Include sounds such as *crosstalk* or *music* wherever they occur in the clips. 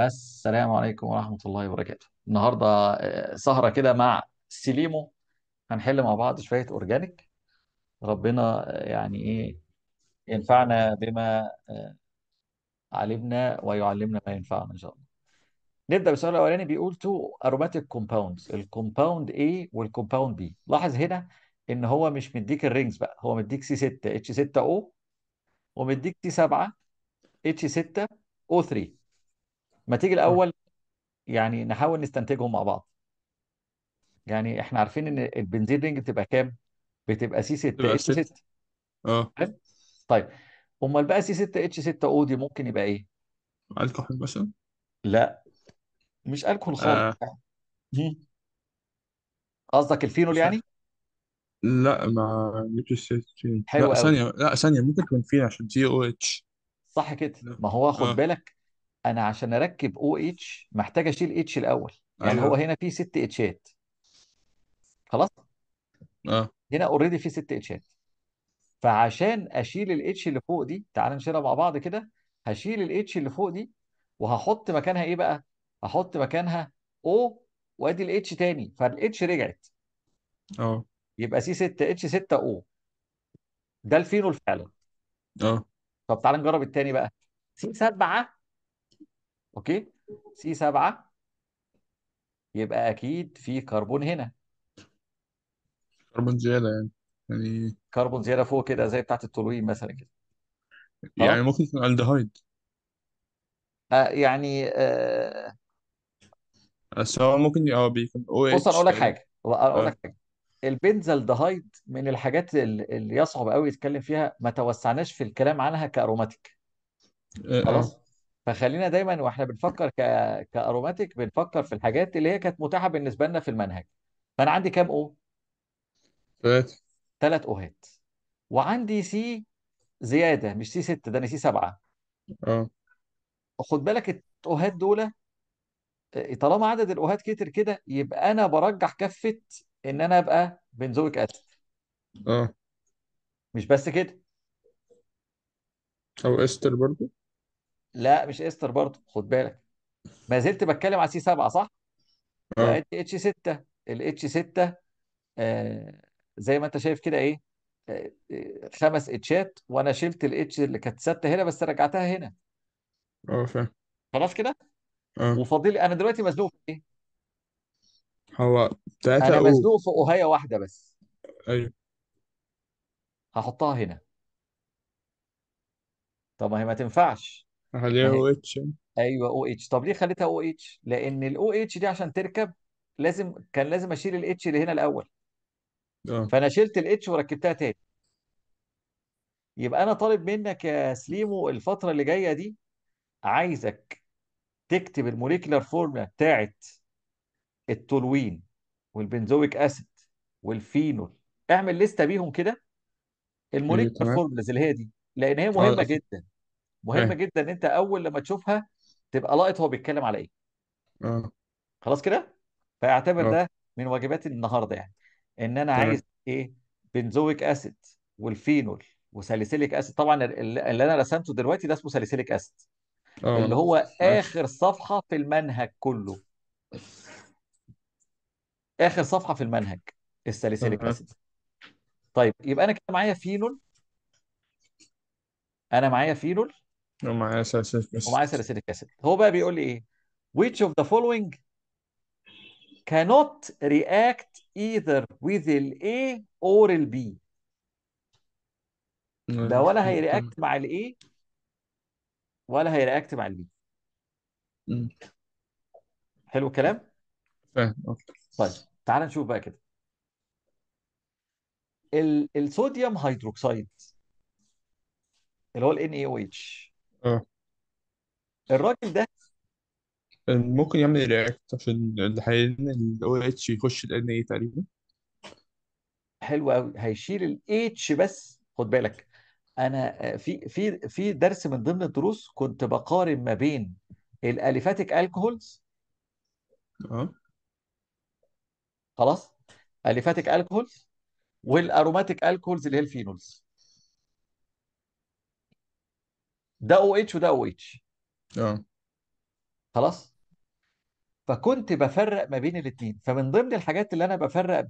السلام عليكم ورحمة الله وبركاته النهاردة آه، سهرة كده مع سليمو هنحل مع بعض شوية أورجانيك ربنا آه، يعني إيه ينفعنا بما آه، علمنا ويعلمنا ما ينفعنا إن شاء الله نبدأ بالسؤال الأولاني بيقول تو أروماتيك كومباوندز الكومباوند إيه والكومباوند بي لاحظ هنا إن هو مش مديك الرينجز بقى هو مديك سي 6 اتش 6 او ومديك سي 7 اتش 6 او 3 ما تيجي الأول يعني نحاول نستنتجهم مع بعض يعني احنا عارفين ان البنزين رينج بتبقى كام؟ بتبقى سي 6 تبقى اتش 6 اه طيب. طيب امال بقى سي 6 اتش 6 او دي ممكن يبقى ايه؟ الكحول مثلا لا مش الكحول خالص آه. قصدك الفينول يعني؟ لا ما جبتش ستين حلو لا قوي ثانية لا ثانية ممكن تكون فين عشان تي او اتش صح كده ما هو خد اه بالك انا عشان اركب او اتش محتاج اشيل اتش الاول يعني هو أيوه. هنا في ست اتشات خلاص اه هنا اوريدي في ست اتشات فعشان اشيل الاتش اللي فوق دي تعال نشيلها مع بعض كده هشيل الاتش اللي فوق دي وهحط مكانها ايه بقى هحط مكانها او وادي الاتش تاني فالاتش رجعت اه يبقى سي 6 اتش 6 او ده الفينول فعلا اه طب تعال نجرب التاني بقى سي 7 اوكي سي 7 يبقى اكيد في كربون هنا كربون زيادة يعني يعني كربون زياده فوق كده زي بتاعه التولوين مثلا كده يعني خلاص ممكن يكون الدهايد آه يعني آه بس هو ممكن اه بيكون او بص انا اتش اقول لك تقريبا حاجه اقول اه لك حاجه البنزالدهايد من الحاجات اللي يصعب قوي يتكلم فيها ما توسعناش في الكلام عنها كاروماتيك اه اه خلاص فخلينا دايما واحنا بنفكر ك... كاروماتيك بنفكر في الحاجات اللي هي كانت متاحه بالنسبه لنا في المنهج فانا عندي كام او ثلاث ثلاث اوهات وعندي سي زياده مش سي 6 ده انا سي 7 اه خد بالك الاوهات دول آه، طالما عدد الاوهات كتر كده يبقى انا برجح كفه ان انا ابقى بنزويك اسيد اه مش بس كده او استر برضو لا مش استر برضه خد بالك ما زلت بتكلم على سي 7 صح؟ اه اتش 6 الاتش 6 زي ما انت شايف كده ايه آه، آه، خمس اتشات وانا شلت الاتش اللي كانت ثابته هنا بس رجعتها هنا اه فاهم خلاص كده اه وفاضل انا دلوقتي مزنوق في ايه؟ هو تلاتة انا او مزنوق في اوهايه واحده بس ايوه هحطها هنا طب ما هي ما تنفعش عليها او اتش ايوه او اتش طب ليه خليتها او اتش لان الاو اتش دي عشان تركب لازم كان لازم اشيل الاتش اللي هنا الاول اه فانا شلت الاتش وركبتها تاني يبقى انا طالب منك يا سليمو الفتره اللي جايه دي عايزك تكتب الموليكيولار فورمولا بتاعت التولوين والبنزويك اسيد والفينول اعمل لستة بيهم كده ايوه الموليكيولار فورمولاز اللي هي دي لان هي آه. مهمه جدا مهم جدا ان انت اول لما تشوفها تبقى لاقط هو بيتكلم على ايه اه خلاص كده فاعتبر آه. ده من واجبات النهارده يعني ان انا عايز ايه بنزويك اسيد والفينول وساليسيليك اسيد طبعا اللي انا رسمته دلوقتي ده اسمه ساليسيليك اسيد آه. اللي هو اخر صفحه في المنهج كله اخر صفحه في المنهج الساليسيليك آه. اسيد طيب يبقى انا كده معايا فينول انا معايا فينول ومعايا سلسلة اسيد ومعاه هو بقى بيقول لي ايه which of the following cannot react either with ال A or ال B ده ولا هيرياكت مع ال A ولا هيرياكت مع ال B حلو الكلام فاهم طيب تعال نشوف بقى كده الصوديوم هيدروكسيد اللي هو ال NaOH اه الراجل ده ممكن يعمل رياكت عشان الحقيقة ال OH يخش ال NA تقريبا حلو قوي هيشيل الاتش بس خد بالك انا آه، في في في درس من ضمن الدروس كنت بقارن ما بين الاليفاتيك الكهولز اه خلاص اليفاتيك الكهولز والاروماتيك الكهولز اللي هي الفينولز ده او اتش وده او اتش اه خلاص فكنت بفرق ما بين الاثنين فمن ضمن الحاجات اللي انا بفرق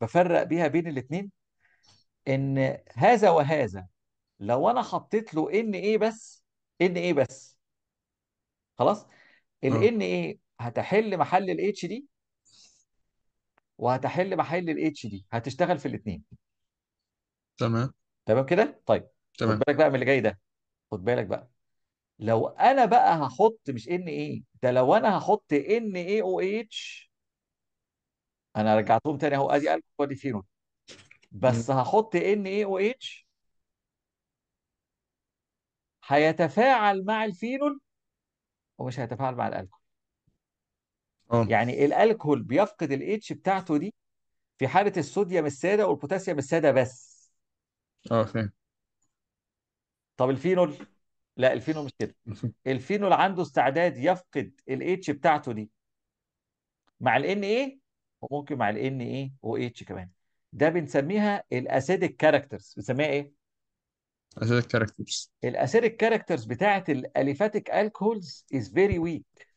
بفرق بيها بين الاثنين ان هذا وهذا لو انا حطيت له ان ايه بس ان ايه بس خلاص الان آه. ايه هتحل محل الاتش دي وهتحل محل الاتش دي هتشتغل في الاثنين تمام تمام كده طيب تمام بالك بقى من اللي جاي ده خد بالك بقى لو انا بقى هحط مش ان ايه ده لو انا هحط ان اي او اتش انا رجعتهم تاني اهو ادي الكول كواديفينول بس هحط ان اي او اتش هيتفاعل مع الفينول ومش هيتفاعل مع الالكول آه. يعني الالكول بيفقد الاتش بتاعته دي في حاله الصوديوم الساده والبوتاسيوم الساده بس اه فاهم طب الفينول لا الفينول مش كده *laughs* الفينول عنده استعداد يفقد الاتش بتاعته دي مع الان ايه وممكن مع الان ايه او اتش كمان ده بنسميها الاسيدك كاركترز بنسميها ايه الاسيدك كاركترز الاسيدك كاركترز بتاعه الاليفاتيك الكهولز از فيري ويك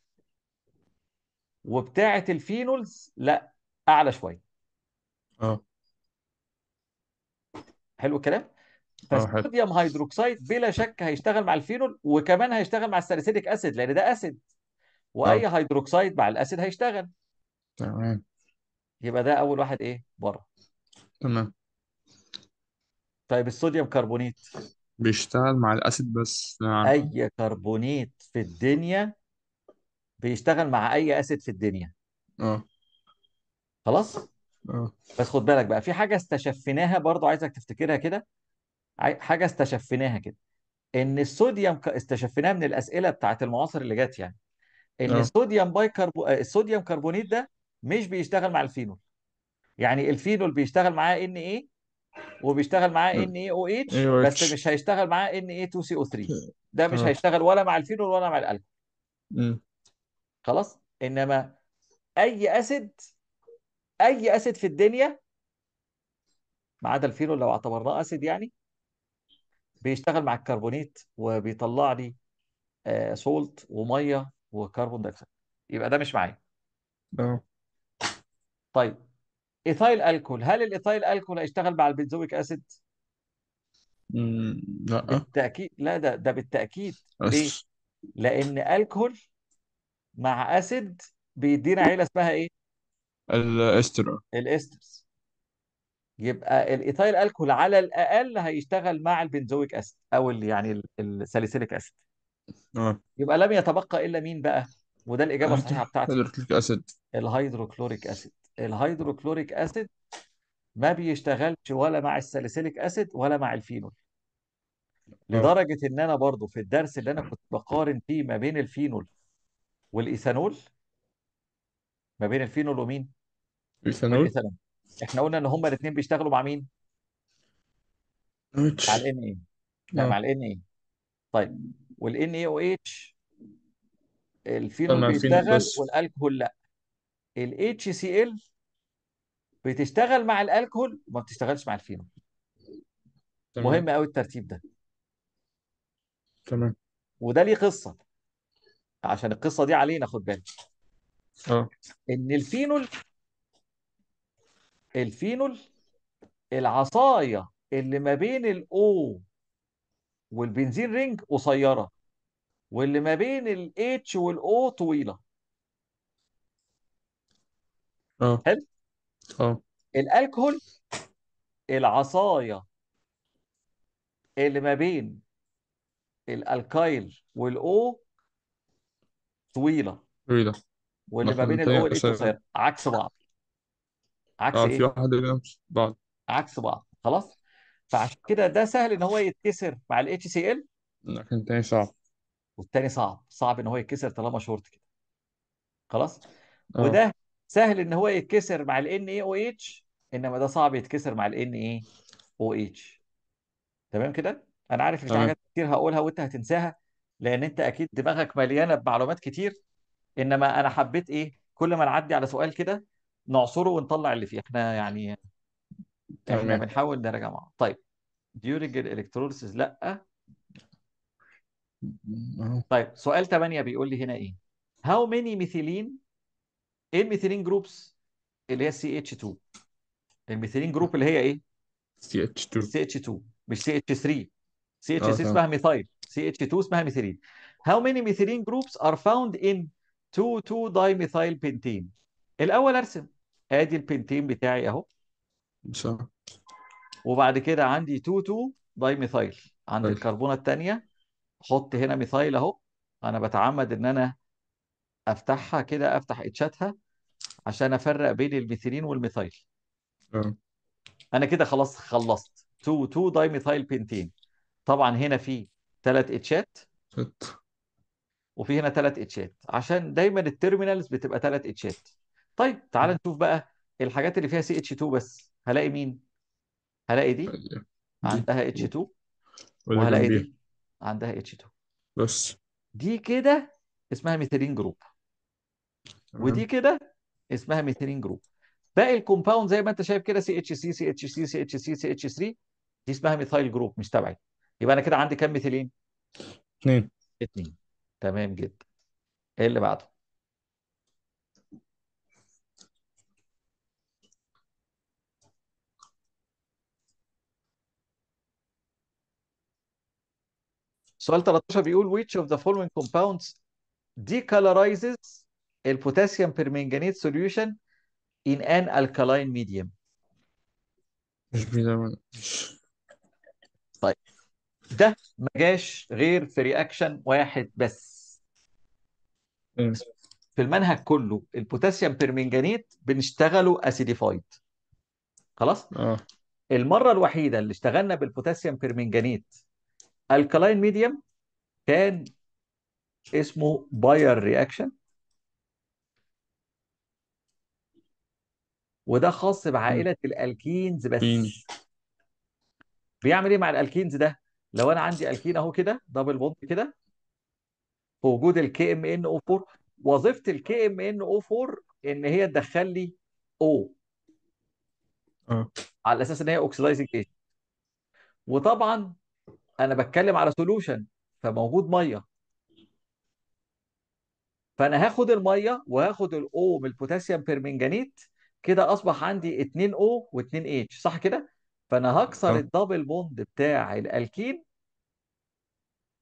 وبتاعه الفينولز لا اعلى شويه اه حلو الكلام فالصوديوم اه، هيدروكسيد بلا شك هيشتغل مع الفينول وكمان هيشتغل مع الساليسيليك اسيد لان ده اسيد واي أوه. هيدروكسيد مع الاسيد هيشتغل تمام يبقى ده اول واحد ايه بره تمام طيب الصوديوم كربونيت بيشتغل مع الاسيد بس نعم. اي كربونيت في الدنيا بيشتغل مع اي اسيد في الدنيا اه خلاص اه بس خد بالك بقى في حاجه استشفيناها برضو عايزك تفتكرها كده حاجه استشفيناها كده ان الصوديوم استشفيناها من الاسئله بتاعت المعاصر اللي جت يعني ان آه. الصوديوم باي آه، الصوديوم كربونيت ده مش بيشتغل مع الفينول يعني الفينول بيشتغل معاه ان ايه وبيشتغل معاه ان اي او اتش إيه بس مش هيشتغل معاه ان اي 2 سي او 3 ده مش آه. هيشتغل ولا مع الفينول ولا مع القلب خلاص انما اي اسيد اي اسيد في الدنيا ما عدا الفينول لو اعتبرناه اسيد يعني بيشتغل مع الكربونيت وبيطلع لي صولت آه، سولت وميه وكربون دايكسيد يبقى ده مش معايا طيب ايثايل الكول هل الايثايل الكول هيشتغل مع البنزويك اسيد لا بالتاكيد لا ده ده بالتاكيد ليه لان الكول مع اسيد بيدينا عيله اسمها ايه الاستر الاسترز يبقى الايثايل الكول على الاقل هيشتغل مع البنزويك اسيد او يعني الساليسيليك اسيد اه يبقى لم يتبقى الا مين بقى وده الاجابه الصحيحه بتاعتي الهيدروكلوريك اسيد الهيدروكلوريك اسيد الهيدروكلوريك اسيد ما بيشتغلش ولا مع الساليسيليك اسيد ولا مع الفينول آه. لدرجه ان انا برضو في الدرس اللي انا كنت بقارن فيه ما بين الفينول والايثانول ما بين الفينول ومين؟ الايثانول احنا قلنا ان هما الاثنين بيشتغلوا مع مين؟ مع اتش ال اي لا آه. مع الان ال NA طيب وال NaOH الفينول طبعا الفينول بيشتغل والالكهول لا الاتش سي ال بتشتغل مع الالكهول وما بتشتغلش مع الفينول تمام مهم قوي الترتيب ده تمام وده ليه قصة عشان القصة دي علينا خد بالك اه ان الفينول الفينول العصايه اللي ما بين الاو والبنزين رينج قصيره واللي ما بين الاتش والاو طويله اه حلو اه الالكهول العصايه اللي ما بين الالكايل والاو طويله طويله واللي ما بين الاو والإتش قصيره عكس بعض عكس اه إيه؟ في ايه؟ واحد بعض عكس بعض خلاص فعشان كده ده سهل ان هو يتكسر مع ال لكن تاني صعب والتاني صعب صعب ان هو يتكسر طالما شورت كده خلاص اه وده سهل ان هو يتكسر مع ال اتش انما ده صعب يتكسر مع ال اتش تمام كده انا عارف ان في حاجات كتير هقولها وانت هتنساها لان انت اكيد دماغك مليانة بمعلومات كتير انما انا حبيت ايه كل ما نعدي على سؤال كده نعصره ونطلع اللي فيه احنا يعني احنا بنحاول نرجع مع طيب ديورنج الالكتروليسيس لا طيب سؤال 8 بيقول لي هنا ايه هاو ميني ميثيلين ايه الميثيلين جروبس اللي هي CH2 الميثيلين جروب اللي هي ايه CH2 CH2 مش CH3 CH3 آه، اسمها ميثايل CH2 اسمها ميثيلين هاو ميني ميثيلين جروبس ار فاوند ان 2 2 ميثايل بنتين الاول ارسم ادي البنتين بتاعي اهو وبعد كده عندي 2 2 داي ميثايل عند طيب. الكربونه الثانيه احط هنا ميثايل اهو انا بتعمد ان انا افتحها كده افتح اتشاتها عشان افرق بين الميثيلين والميثايل انا كده خلاص خلصت 2 2 داي ميثايل بنتين طبعا هنا في ثلاث اتشات وفي هنا ثلاث اتشات عشان دايما التيرمينالز بتبقى ثلاث اتشات طيب تعال نشوف بقى الحاجات اللي فيها سي اتش 2 بس هلاقي مين هلاقي دي طيب، دي عندها اتش 2 واللي وهلاقي جنبيها دي عندها اتش 2 بس دي كده اسمها ميثيلين جروب ودي كده اسمها ميثيلين جروب باقي الكومباوند زي ما انت شايف كده سي اتش سي سي اتش سي سي اتش سي سي اتش 3 دي اسمها ميثايل جروب مش تبعي يبقى انا كده عندي كام ميثيلين؟ اثنين اثنين تمام جدا ايه اللي بعده؟ سؤال 13 بيقول which of the following compounds decolorizes البوتاسيوم permanganate solution in an alkaline medium مش طيب ده ما جاش غير في رياكشن واحد بس إيه؟ في المنهج كله البوتاسيوم بيرمنجانيت بنشتغله اسيديفايد خلاص اه المره الوحيده اللي اشتغلنا بالبوتاسيوم بيرمنجانيت الكلاين ميديم كان اسمه باير رياكشن وده خاص بعائله الالكينز بس بيعمل ايه مع الالكينز ده لو انا عندي الكين اهو كده دبل بوند كده في وجود الكي ام ان او 4 وظيفه الكي ام ان او 4 ان هي تدخل لي او آه. على اساس ان هي اوكسيدايزنج ايجنت وطبعا انا بتكلم على سولوشن فموجود ميه فانا هاخد الميه وهاخد الاو من البوتاسيوم بيرمنجانيت كده اصبح عندي 2 او و2 اتش صح كده فانا هكسر الدبل بوند بتاع الالكين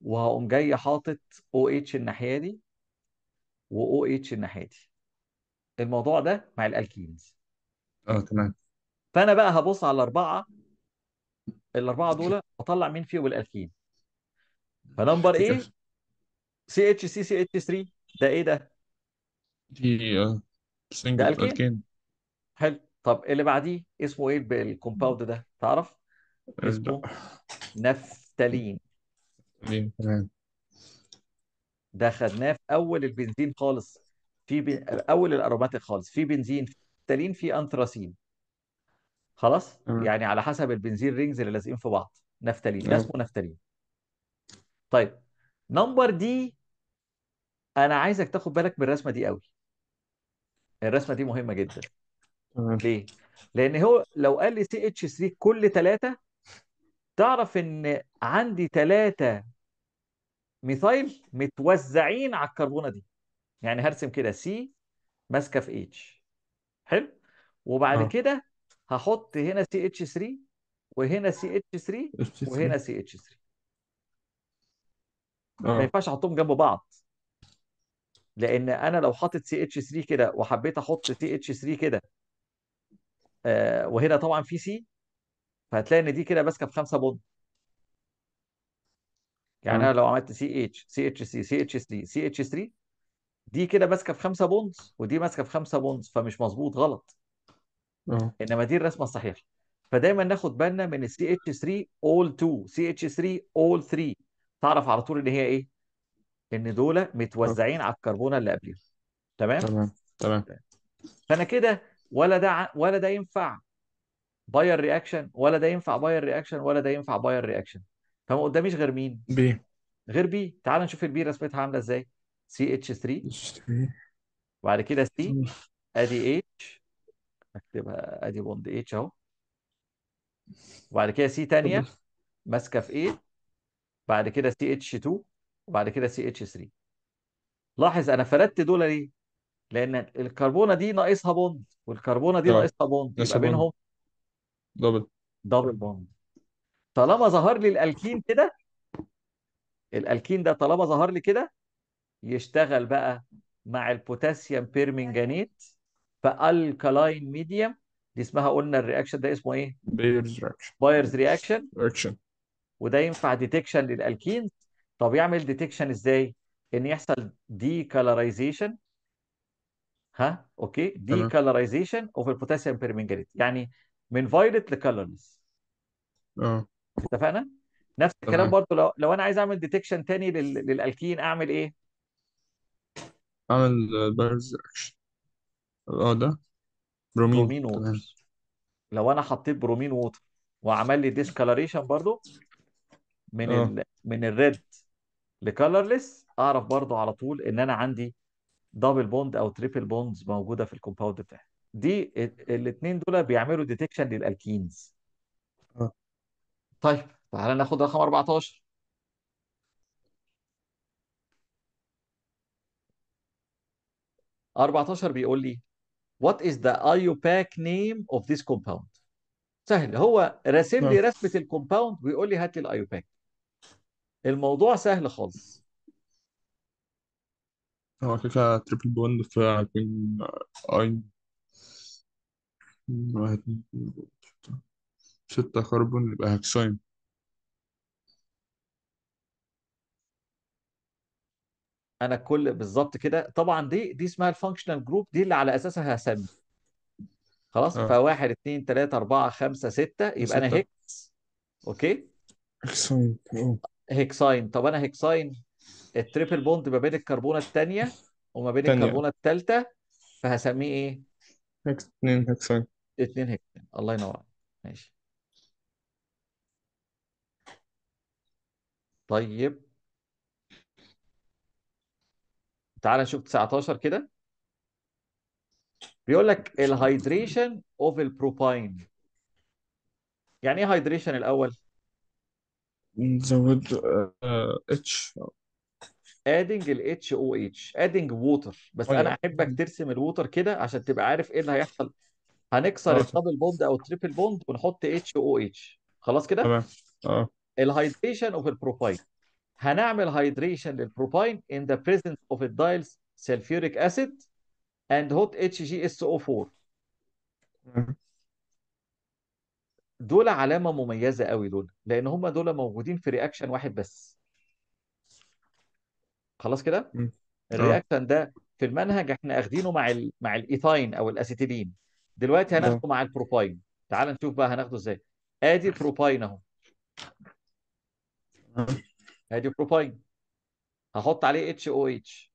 وهقوم جاي حاطط او اتش الناحيه دي واو اتش الناحيه دي الموضوع ده مع الالكينز اه تمام فانا بقى هبص على الاربعه الاربعه دول اطلع مين فيهم الالكين فنمبر ايه سي اتش سي سي اتش 3 ده ايه ده؟ دي سنجل آه، ده الكين الكين حلو طب اللي بعديه اسمه ايه بالكومباوند ده تعرف؟ اسمه نفتالين تمام ده خدناه في اول البنزين خالص في بي... اول الاروماتيك خالص في بنزين في نفتالين في انثراسين خلاص يعني على حسب البنزين رينجز اللي لازقين في بعض نفتالين ده اسمه نفتالين طيب نمبر دي انا عايزك تاخد بالك من الرسمه دي قوي الرسمه دي مهمه جدا ليه لان هو لو قال لي سي اتش 3 كل ثلاثه تعرف ان عندي ثلاثه ميثايل متوزعين على الكربونه دي يعني هرسم كده سي ماسكه في اتش حلو وبعد اه كده هحط هنا سي اتش 3 وهنا سي اتش 3 وهنا سي اتش 3 ما اه. ينفعش احطهم جنب بعض لان انا لو حاطط سي اتش 3 كده وحبيت احط سي اتش 3 كده آه، وهنا طبعا في سي فهتلاقي ان دي كده ماسكه 5 بوند يعني اه. انا لو عملت سي اتش سي اتش سي سي اتش 3 سي اتش 3 دي كده ماسكه في 5 بونز ودي ماسكه في 5 بونز فمش مظبوط غلط اه انما دي الرسمه الصحيحه فدايما ناخد بالنا من ال اتش 3 اول 2 سي اتش 3 اول 3 تعرف على طول ان هي ايه ان دول متوزعين آه. على الكربونه اللي قبليهم تمام تمام تمام فانا كده ولا ده ولا ده ينفع باير رياكشن ولا ده ينفع باير رياكشن ولا ده ينفع باير رياكشن فما قداميش غير مين بي غير بي تعال نشوف البي رسمتها عامله ازاي سي اتش 3 وبعد كده سي ادي اتش اكتبها ادي بوند اتش اهو وبعد كده سي ثانيه ماسكة في ايه بعد كده سي اتش 2 وبعد كده سي اتش 3 لاحظ انا فردت دول ليه؟ لان الكربونه دي ناقصها بوند والكربونه دي اه، ناقصها بوند يبقى بينهم دبل دبل بوند طالما ظهر لي الالكين كده الالكين ده طالما ظهر لي كده يشتغل بقى مع البوتاسيوم بيرمنجانيت فالكالاين ميديم دي اسمها قلنا الرياكشن ده اسمه ايه؟ بايرز رياكشن بايرز رياكشن رياكشن وده ينفع ديتكشن للالكين طب يعمل ديتكشن ازاي؟ ان يحصل دي كالرايزيشن ها اوكي دي كالرايزيشن اوف البوتاسيوم بيرمنجريت يعني من فايلت لكالرلس اه اتفقنا؟ نفس الكلام برضه لو لو انا عايز اعمل ديتكشن تاني للالكين اعمل ايه؟ اعمل بايرز رياكشن اه ده برومين برومين تمام ووتر لو انا حطيت برومين ووتر وعمل لي ديسكالريشن برضو من اه ال... من الريد لكالرلس اعرف برضو على طول ان انا عندي دبل بوند او تريبل بوندز موجوده في الكومباوند بتاعي دي الاثنين دول بيعملوا ديتكشن للالكينز اه. طيب تعالى ناخد رقم 14 14 بيقول لي what is the IUPAC name of this compound سهل هو راسم لي نعم. رسمه الكومباوند ويقول لي هات لي الايوباك الموضوع سهل خالص هو كده تريبل بوند فهيكون اي واحد ستة كربون يبقى هكساين انا كل بالظبط كده طبعا دي دي اسمها الفانكشنال جروب دي اللي على اساسها هسمي خلاص آه. فواحد اثنين ثلاثة أربعة خمسة ستة يبقى ستة. أنا هيكس أوكي هيكساين هيكساين طب أنا هيكساين التريبل بوند ما بين الكربونة الثانية وما بين تانية. الكربونة الثالثة فهسميه إيه؟ هيكس اثنين هيكساين اثنين هيكساين الله ينور عليك ماشي طيب تعالى نشوف 19 كده بيقول لك الهايدريشن اوف البروباين يعني ايه هايدريشن الاول؟ نزود اتش ادنج الاتش او اتش ادنج ووتر بس طيب. انا احبك ترسم الووتر كده عشان تبقى عارف ايه اللي هيحصل هنكسر طيب. الدبل بوند او التريبل بوند ونحط اتش او اتش خلاص كده؟ تمام اه الهايدريشن اوف البروباين هنعمل هايدريشن للبروباين in the presence of الدايل سلفيوريك acid and hot HgSO4 دول علامه مميزه قوي دول لان هم دول موجودين في رياكشن واحد بس خلاص كده الرياكشن ده في المنهج احنا اخدينه مع الـ مع الايثاين او الاسيتيلين دلوقتي هناخده آه. مع البروباين تعال نشوف بقى هناخده ازاي ادي البروباين اهو آه. ادي بروباين هحط عليه اتش او اتش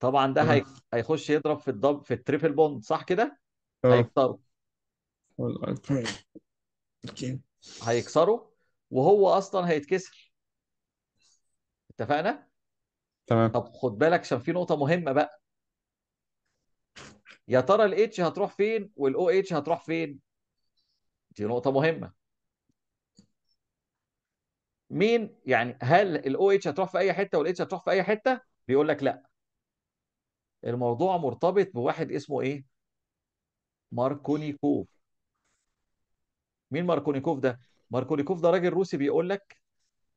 طبعا ده هي... هيخش يضرب في الدب في التريبل بوند صح كده هيكسره هيكسره وهو اصلا هيتكسر اتفقنا تمام طب خد بالك عشان في نقطه مهمه بقى يا ترى الاتش هتروح فين والاو اتش هتروح فين دي نقطه مهمه مين يعني هل الاو اتش هتروح في اي حته والاتش هتروح في اي حته؟ بيقول لك لا. الموضوع مرتبط بواحد اسمه ايه؟ ماركونيكوف. مين ماركونيكوف ده؟ ماركونيكوف ده راجل روسي بيقول لك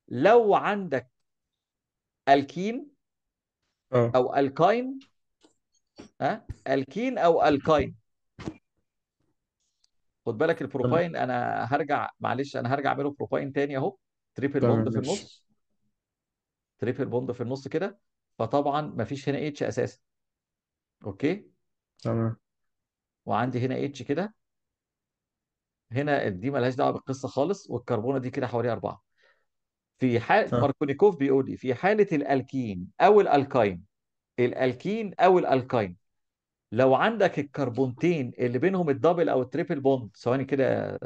لو عندك الكين آه. او الكاين ها أه؟ الكين او الكاين خد بالك البروباين انا هرجع معلش انا هرجع اعمله بروباين تاني اهو تريبل بوند في النص تريبل بوند في النص كده فطبعا مفيش هنا اتش اساسا اوكي تمام وعندي هنا اتش كده هنا دي ملهاش دعوه بالقصه خالص والكربونه دي كده حوالي اربعه في حال ماركونيكوف بيقول لي في حاله الالكين او الالكاين الالكين او الالكاين لو عندك الكربونتين اللي بينهم الدبل او التريبل بوند ثواني كده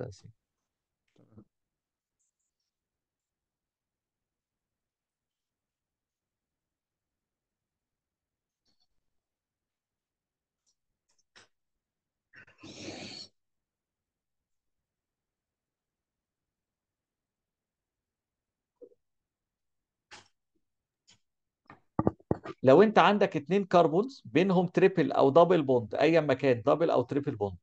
لو انت عندك اتنين كربونز بينهم تريبل او دبل بوند ايا ما كان دبل او تريبل بوند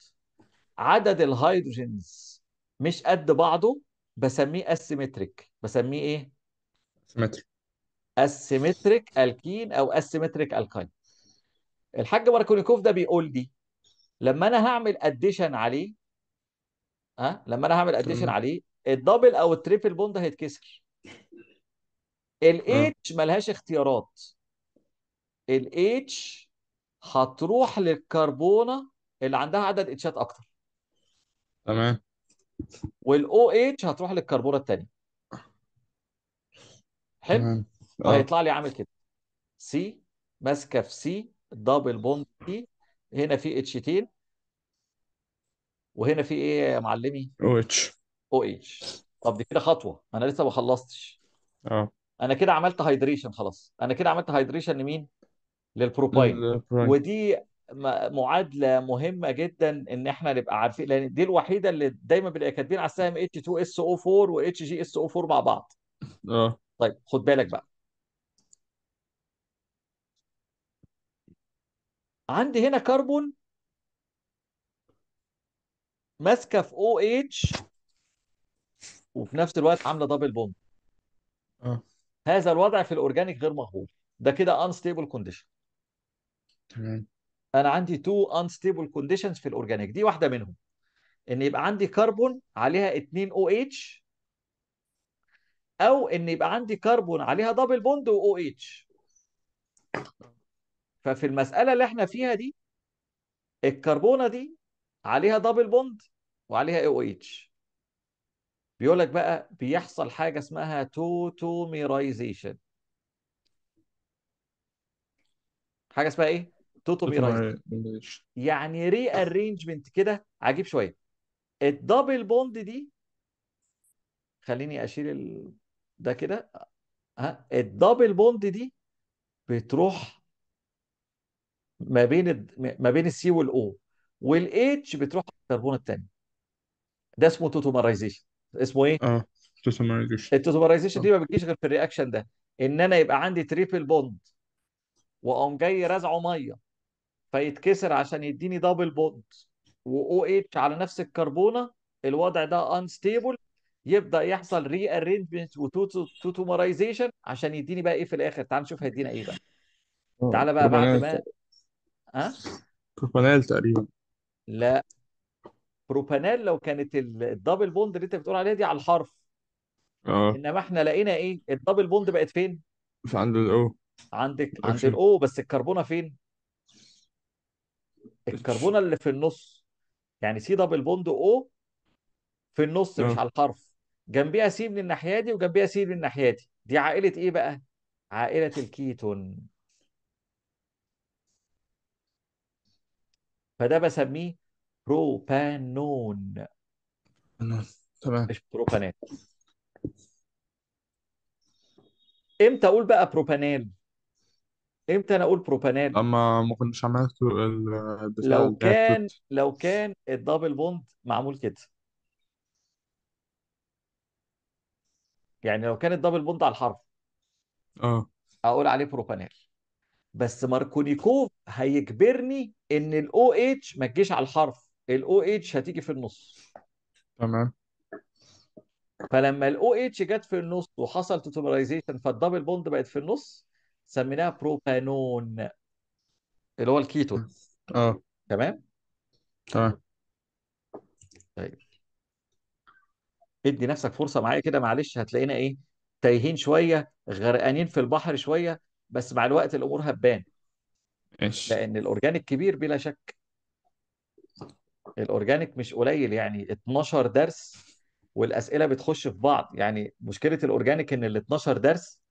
عدد الهيدروجينز مش قد بعضه بسميه اسيمتريك بسميه ايه؟ اسيمتريك اسيمتريك الكين او اسيمتريك الكاين الحاج ماركونيكوف ده بيقول لي لما انا هعمل اديشن عليه ها لما انا هعمل اديشن عليه الدبل او التريبل بوند هيتكسر الاتش ملهاش اختيارات الاتش هتروح للكربونه اللي عندها عدد اتشات اكتر تمام والاو اتش هتروح للكربونه الثانيه حلو تمام اه هيطلع لي عامل كده سي ماسكه في سي دبل بوند سي هنا في اتش وهنا في ايه يا معلمي او اتش او اتش طب دي كده خطوه انا لسه ما خلصتش اه انا كده عملت هايدريشن خلاص انا كده عملت هايدريشن لمين للبروباين ودي معادله مهمه جدا ان احنا نبقى عارفين لان دي الوحيده اللي دايما بنبقى كاتبين على السهم اتش 2 اس او 4 واتش جي اس او 4 مع بعض اه طيب خد بالك بقى عندي هنا كربون ماسكه في او اتش وفي نفس الوقت عامله دبل بوند اه هذا الوضع في الاورجانيك غير مقبول ده كده انستيبل كونديشن تمام انا عندي تو انستيبل كونديشنز في الاورجانيك دي واحده منهم ان يبقى عندي كربون عليها 2 او اتش او ان يبقى عندي كربون عليها دبل بوند واو او اتش ففي المساله اللي احنا فيها دي الكربونه دي عليها دبل بوند وعليها او اتش بيقول لك بقى بيحصل حاجه اسمها توتوميرايزيشن حاجه اسمها ايه توتو رايز يعني ري ارينجمنت كده عجيب شويه الدبل بوند دي خليني اشيل ال... ده كده ها الدبل بوند دي بتروح ما بين الد... ما بين السي والاو والاتش بتروح الكربون الثاني ده اسمه توتومرايزيشن اسمه ايه؟ اه توتومرايزيشن التوتومرايزيشن دي آه. ما بتجيش غير في الرياكشن ده ان انا يبقى عندي تريبل بوند واقوم جاي رازعه ميه فيتكسر عشان يديني دبل بوند و اتش على نفس الكربونه الوضع ده انستيبل يبدا يحصل ري ارينجمنت وتوتومرايزيشن عشان يديني بقى ايه في الاخر تعال نشوف هيدينا ايه بقى آه، تعال بقى بعد ما ها بروبانال تقريبا لا بروبانال لو كانت الدبل بوند اللي انت بتقول عليها دي على الحرف اه انما احنا لقينا ايه الدبل بوند بقت فين؟ في عند الاو عندك عند الاو بس الكربونه فين؟ الكربونه اللي في النص يعني سي دبل بوند او في النص مش آه. على الحرف جنبيها سي من الناحيه دي وجنبيها سي من الناحيه دي دي عائله ايه بقى عائله الكيتون فده بسميه بروبانون تمام مش بروبانات امتى اقول بقى بروبانال امتى انا اقول بروبانال اما ما كناش عملت الدفاع لو بتاع كان التوت لو كان الدبل بوند معمول كده يعني لو كان الدبل بوند على الحرف اه اقول عليه بروبانال بس ماركونيكوف هيجبرني ان الاو اتش ما تجيش على الحرف الاو اتش هتيجي في النص تمام فلما الاو اتش جت في النص وحصل توتومرايزيشن فالدبل بوند بقت في النص سميناه بروبانون اللي هو الكيتو اه تمام تمام طيب ادي نفسك فرصه معايا كده معلش هتلاقينا ايه تايهين شويه غرقانين في البحر شويه بس مع الوقت الامور هتبان ماشي لان الاورجانيك كبير بلا شك الاورجانيك مش قليل يعني 12 درس والاسئله بتخش في بعض يعني مشكله الاورجانيك ان ال 12 درس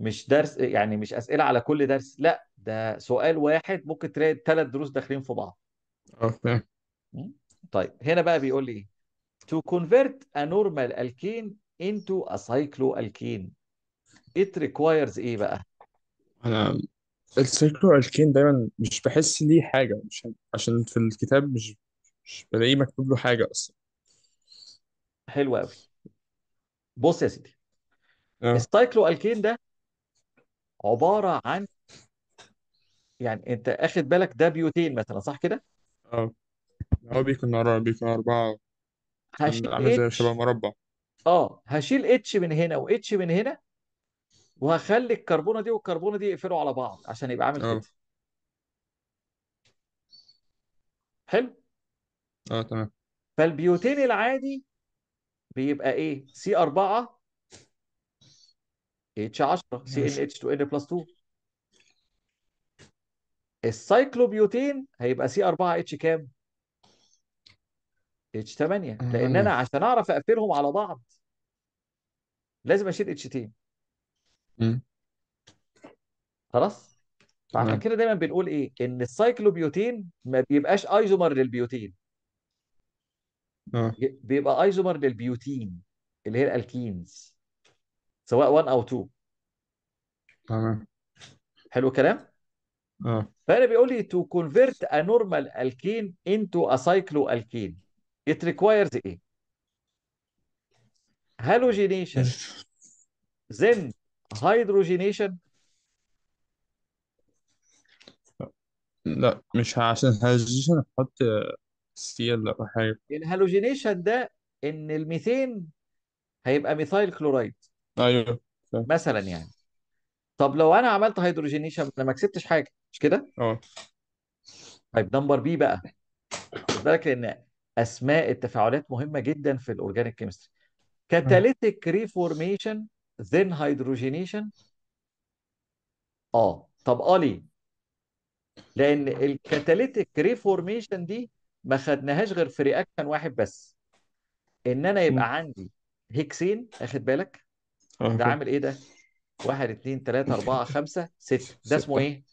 مش درس يعني مش اسئله على كل درس لا ده سؤال واحد ممكن تلاقي ثلاث دروس داخلين في بعض اوكي آه، طيب هنا بقى بيقول لي ايه to convert a normal alkene into a cycloalkene it requires ايه بقى انا السايكلوالكين دايما مش بحس ليه حاجه مش عشان في الكتاب مش مش بلاقيه مكتوب له حاجه اصلا حلو قوي بص يا سيدي السايكلو آه. الكين ده عباره عن يعني انت اخد بالك ده بيوتين مثلا صح كده؟ اه هو بيكون بيكون أربعة هشيل عامل زي شبه مربع اه هشيل اتش من هنا واتش من هنا وهخلي الكربونه دي والكربونه دي يقفلوا على بعض عشان يبقى عامل اه. كده حلو اه تمام فالبيوتين العادي بيبقى ايه سي 4 اتش 10 سي ان اتش 2 ان بلس 2 السايكلوبيوتين هيبقى سي 4 اتش كام؟ اتش 8 آه، لان انا عشان اعرف اقفلهم على بعض لازم اشيل اتشتين مم. خلاص؟ فعشان كده دايما بنقول ايه؟ ان السايكلوبيوتين ما بيبقاش ايزومر للبيوتين اه بيبقى ايزومر للبيوتين اللي هي الالكينز سواء 1 او 2 تمام حلو الكلام اه فانا بيقول لي تو كونفيرت ا نورمال الكين انتو ا سايكلو الكين ات ريكوايرز ايه هالوجينيشن زين هيدروجينيشن لا مش عشان هالوجينيشن احط سيل او حاجه الهالوجينيشن ده ان الميثين هيبقى ميثايل كلورايد ايوه مثلا يعني طب لو انا عملت هيدروجينيشن انا ما كسبتش حاجه مش كده اه طيب نمبر بي بقى خد بالك لان اسماء التفاعلات مهمه جدا في الاورجانيك كيمستري كاتاليتيك ريفورميشن ذن هيدروجينيشن اه طب اه ليه لان الكاتاليتيك ريفورميشن دي ما خدناهاش غير في رياكشن واحد بس ان انا يبقى عندي هيكسين اخد بالك آه، ده عامل ايه ده؟ واحد اتنين تلاتة أربعة خمسة ستة ده اسمه ايه؟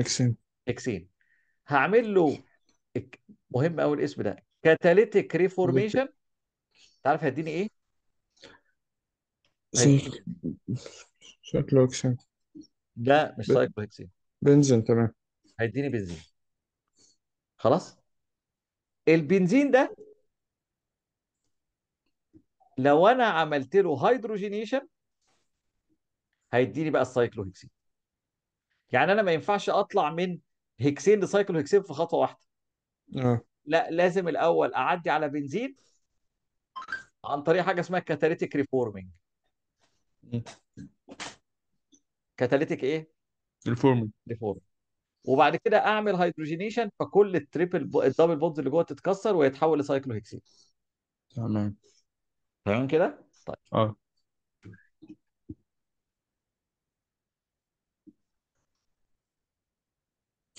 اكسين اكسين هعمل له مهم قوي الاسم ده كاتاليتيك ريفورميشن تعرف هيديني ايه؟ هيديني شكله اكسين لا مش ب- اكسين بنزين تمام هيديني بنزين خلاص؟ البنزين ده لو انا عملت له هيدروجينيشن هيديني بقى السايكلوهكسين يعني انا ما ينفعش اطلع من هكسين لسايكلوهكسين في خطوه واحده أه. لا لازم الاول اعدي على بنزين عن طريق حاجه اسمها كاتاليتيك ريفورمينج كاتاليتيك ايه ريفورمينج ريفورمينج وبعد كده اعمل هيدروجينيشن فكل التريبل الدبل بوندز اللي جوه تتكسر ويتحول لسايكلوهكسين تمام تمام كده طيب اه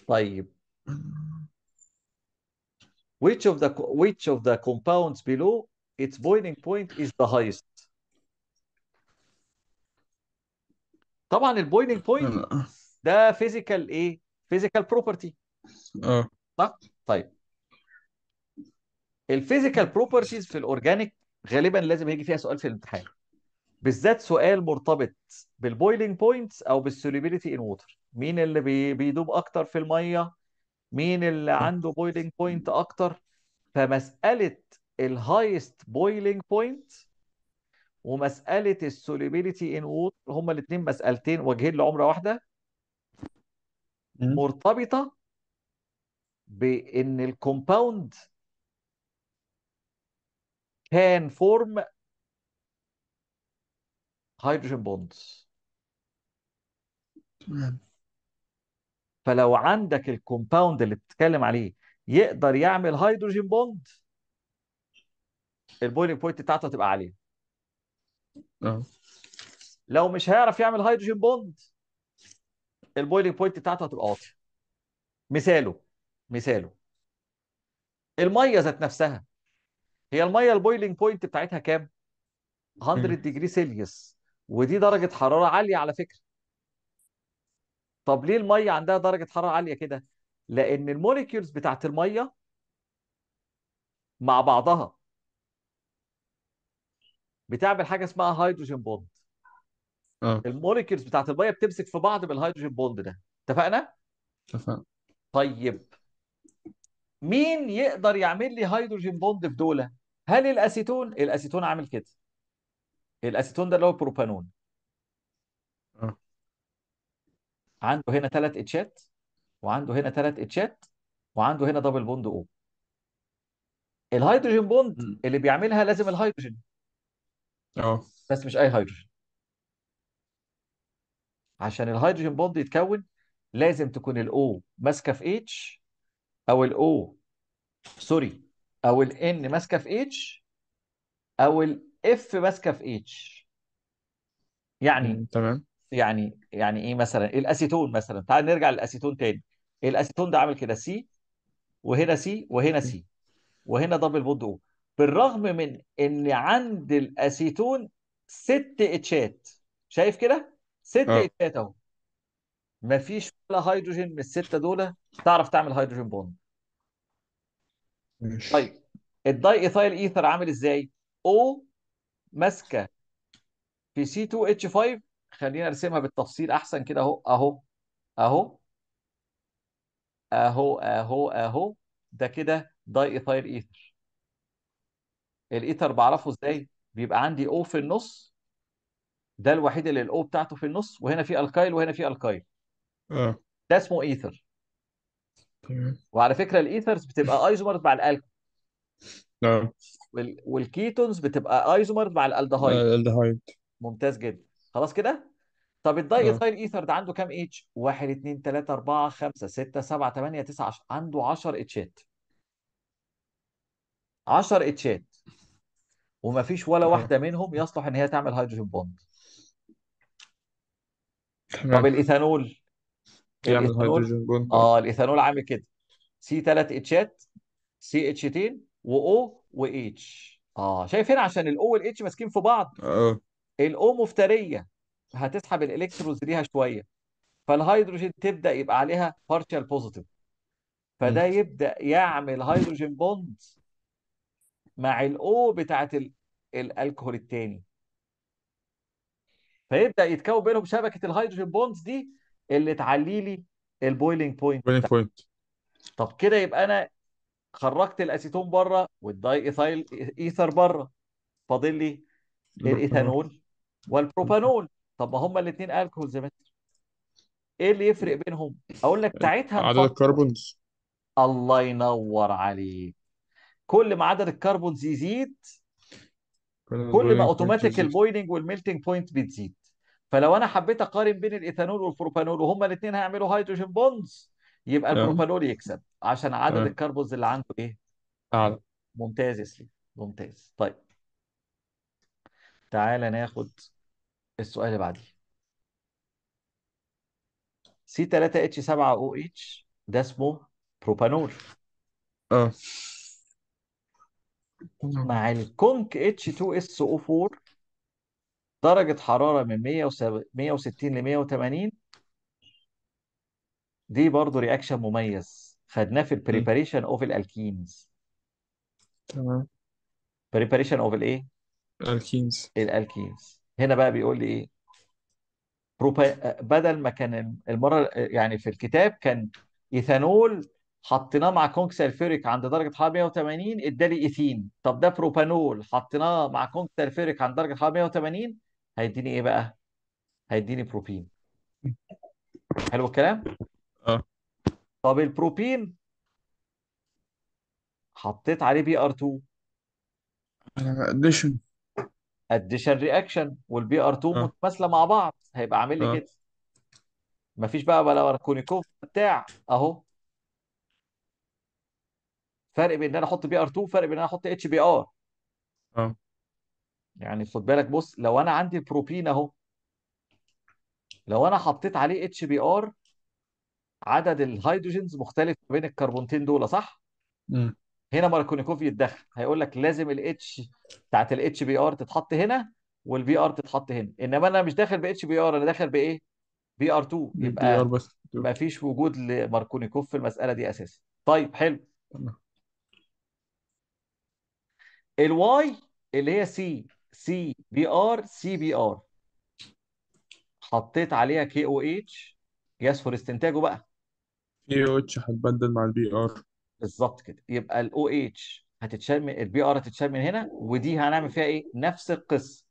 طيب آه. which of the which of the compounds below its boiling point is the highest طبعا البويلينج بوينت آه. ده فيزيكال ايه فيزيكال بروبرتي اه صح طيب الفيزيكال بروبرتيز في الاورجانيك غالبا لازم يجي فيها سؤال في الامتحان بالذات سؤال مرتبط بالبويلينج بوينتس او بالسوليبيليتي ان ووتر مين اللي بي... بيدوب اكتر في الميه مين اللي عنده بويلينج بوينت اكتر فمساله الهايست بويلينج بوينت ومساله السوليبيليتي ان ووتر هما الاثنين مسالتين وجهين لعمره واحده مرتبطه بان الكومباوند كان فورم هيدروجين بوندز تمام فلو عندك الكومباوند اللي بتتكلم عليه يقدر يعمل هيدروجين بوند البويلنج بوينت بتاعته هتبقى عاليه آه. لو مش هيعرف يعمل هيدروجين بوند البويلنج بوينت بتاعته هتبقى واطيه مثاله مثاله الميه ذات نفسها هي الميه البويلنج بوينت بتاعتها كام 100 ديجري سيلسيوس ودي درجه حراره عاليه على فكره طب ليه الميه عندها درجه حراره عاليه كده لان الموليكيولز بتاعت الميه مع بعضها بتعمل حاجه اسمها هيدروجين بوند اه الموليكيولز بتاعت الميه بتمسك في بعض بالهيدروجين بوند ده اتفقنا اتفقنا طيب مين يقدر يعمل لي هيدروجين بوند في دول هل الاسيتون الاسيتون عامل كده الاسيتون ده اللي هو البروبانون اه عنده هنا ثلاث اتشات وعنده هنا ثلاث اتشات وعنده هنا دبل بوند او الهيدروجين بوند اللي بيعملها لازم الهيدروجين اه بس مش اي هيدروجين عشان الهيدروجين بوند يتكون لازم تكون الاو ماسكه في اتش او الاو سوري او الان ماسكه في اتش او الاف ماسكه في اتش يعني تمام يعني يعني ايه مثلا الاسيتون مثلا تعال نرجع للاسيتون تاني الاسيتون ده عامل كده سي وهنا سي وهنا سي وهنا دبل بوند او بالرغم من ان عند الاسيتون ست اتشات شايف كده ست أه. اتشات اهو مفيش ولا هيدروجين من السته دول تعرف تعمل هيدروجين بوند طيب الداي ايثايل ايثر عامل ازاي او ماسكه في سي 2 اتش 5 خلينا ارسمها بالتفصيل احسن كده اهو اهو اهو اهو اهو اهو ده كده داي ايثايل ايثر الايثر بعرفه ازاي بيبقى عندي او في النص ده الوحيد اللي الاو بتاعته في النص وهنا في الكايل وهنا في الكايل اه ده اسمه ايثر تمام وعلى فكره الايثرز بتبقى ايزومرز مع الالك آه. وال... والكيتونز بتبقى ايزومرز مع الالدهايد ممتاز جدا خلاص كده طب الضيق ايثايل آه. ايثر ده عنده كام اتش؟ 1 2 3 4 5 6 7 8 9 10 عنده 10 اتشات 10 اتشات ومفيش ولا واحده منهم يصلح ان هي تعمل هيدروجين بوند طب الايثانول يعمل هيدروجين بوند اه الايثانول عامل كده سي 3 اتشات سي اتش 2 واو واتش اه شايفين عشان الاو والاتش ماسكين في بعض اه الاو مفتريه هتسحب الالكترونز ليها شويه فالهيدروجين تبدا يبقى عليها بارشال بوزيتيف فده يبدا يعمل هيدروجين بوند مع الاو بتاعت الالكهول الثاني فيبدا يتكون بينهم شبكه الهيدروجين بوندز دي اللي تعلي لي البويلنج بوينت بوينت بوينت طب كده يبقى انا خرجت الاسيتون بره والداي ايثايل ايثر بره فاضل لي الايثانول والبروبانول طب ما هما الاثنين الكهول ما ايه اللي يفرق بينهم اقول لك ساعتها عدد الكربونز الله ينور عليك كل ما عدد الكربونز يزيد كل ما كل ما اوتوماتيك البويلنج والميلتنج بوينت بتزيد فلو انا حبيت اقارن بين الايثانول والبروبانول وهما الاثنين هيعملوا هيدروجين بونز يبقى اه البروبانول يكسب عشان عدد اه الكربونز اللي عنده ايه اعلى ممتاز يا سليم ممتاز طيب تعالى ناخد السؤال اللي بعديه سي 3 اتش 7 او اتش ده اسمه بروبانول اه مع الكونك اتش 2 اس او 4 درجة حرارة من 160 ل 180 دي برضه رياكشن مميز خدناه في البريباريشن اوف الالكينز تمام بريباريشن اوف الايه؟ الالكينز الالكينز هنا بقى بيقول لي ايه بدل ما كان المره يعني في الكتاب كان ايثانول حطيناه مع كونك سلفيريك عند درجه حراره 180 ادالي ايثين طب ده بروبانول حطيناه مع كونك سلفيريك عند درجه حراره 180 هيديني ايه بقى هيديني بروبين حلو الكلام اه طب البروبين حطيت عليه بي ار 2 اديشن اديشن رياكشن والبي ار 2 متماثله مع بعض هيبقى عامل لي اه كده مفيش بقى بلا كونيكوف بتاع اهو فرق بين ان انا احط بي ار 2 فرق بين ان انا احط اتش بي ار يعني خد بالك بص لو انا عندي البروبين اهو لو انا حطيت عليه اتش بي ار عدد الهيدروجينز مختلف بين الكربونتين دول صح؟ هنا ماركونيكوف يتدخل هيقول لك لازم الاتش بتاعت الاتش بي ار تتحط هنا والبي ار تتحط هنا انما انا مش داخل باتش بي ار انا داخل بايه بي ار 2 يبقى بس ما فيش وجود لماركونيكوف في المساله دي اساسا طيب حلو الواي اللي هي سي سي بي ار سي بي ار حطيت عليها كي او اتش جاز فور استنتاجه بقى كي او اتش هتبدل مع البي ار بالظبط كده يبقى الاو اتش هتتشال من البي ار هتتشال من هنا ودي هنعمل فيها ايه نفس القصه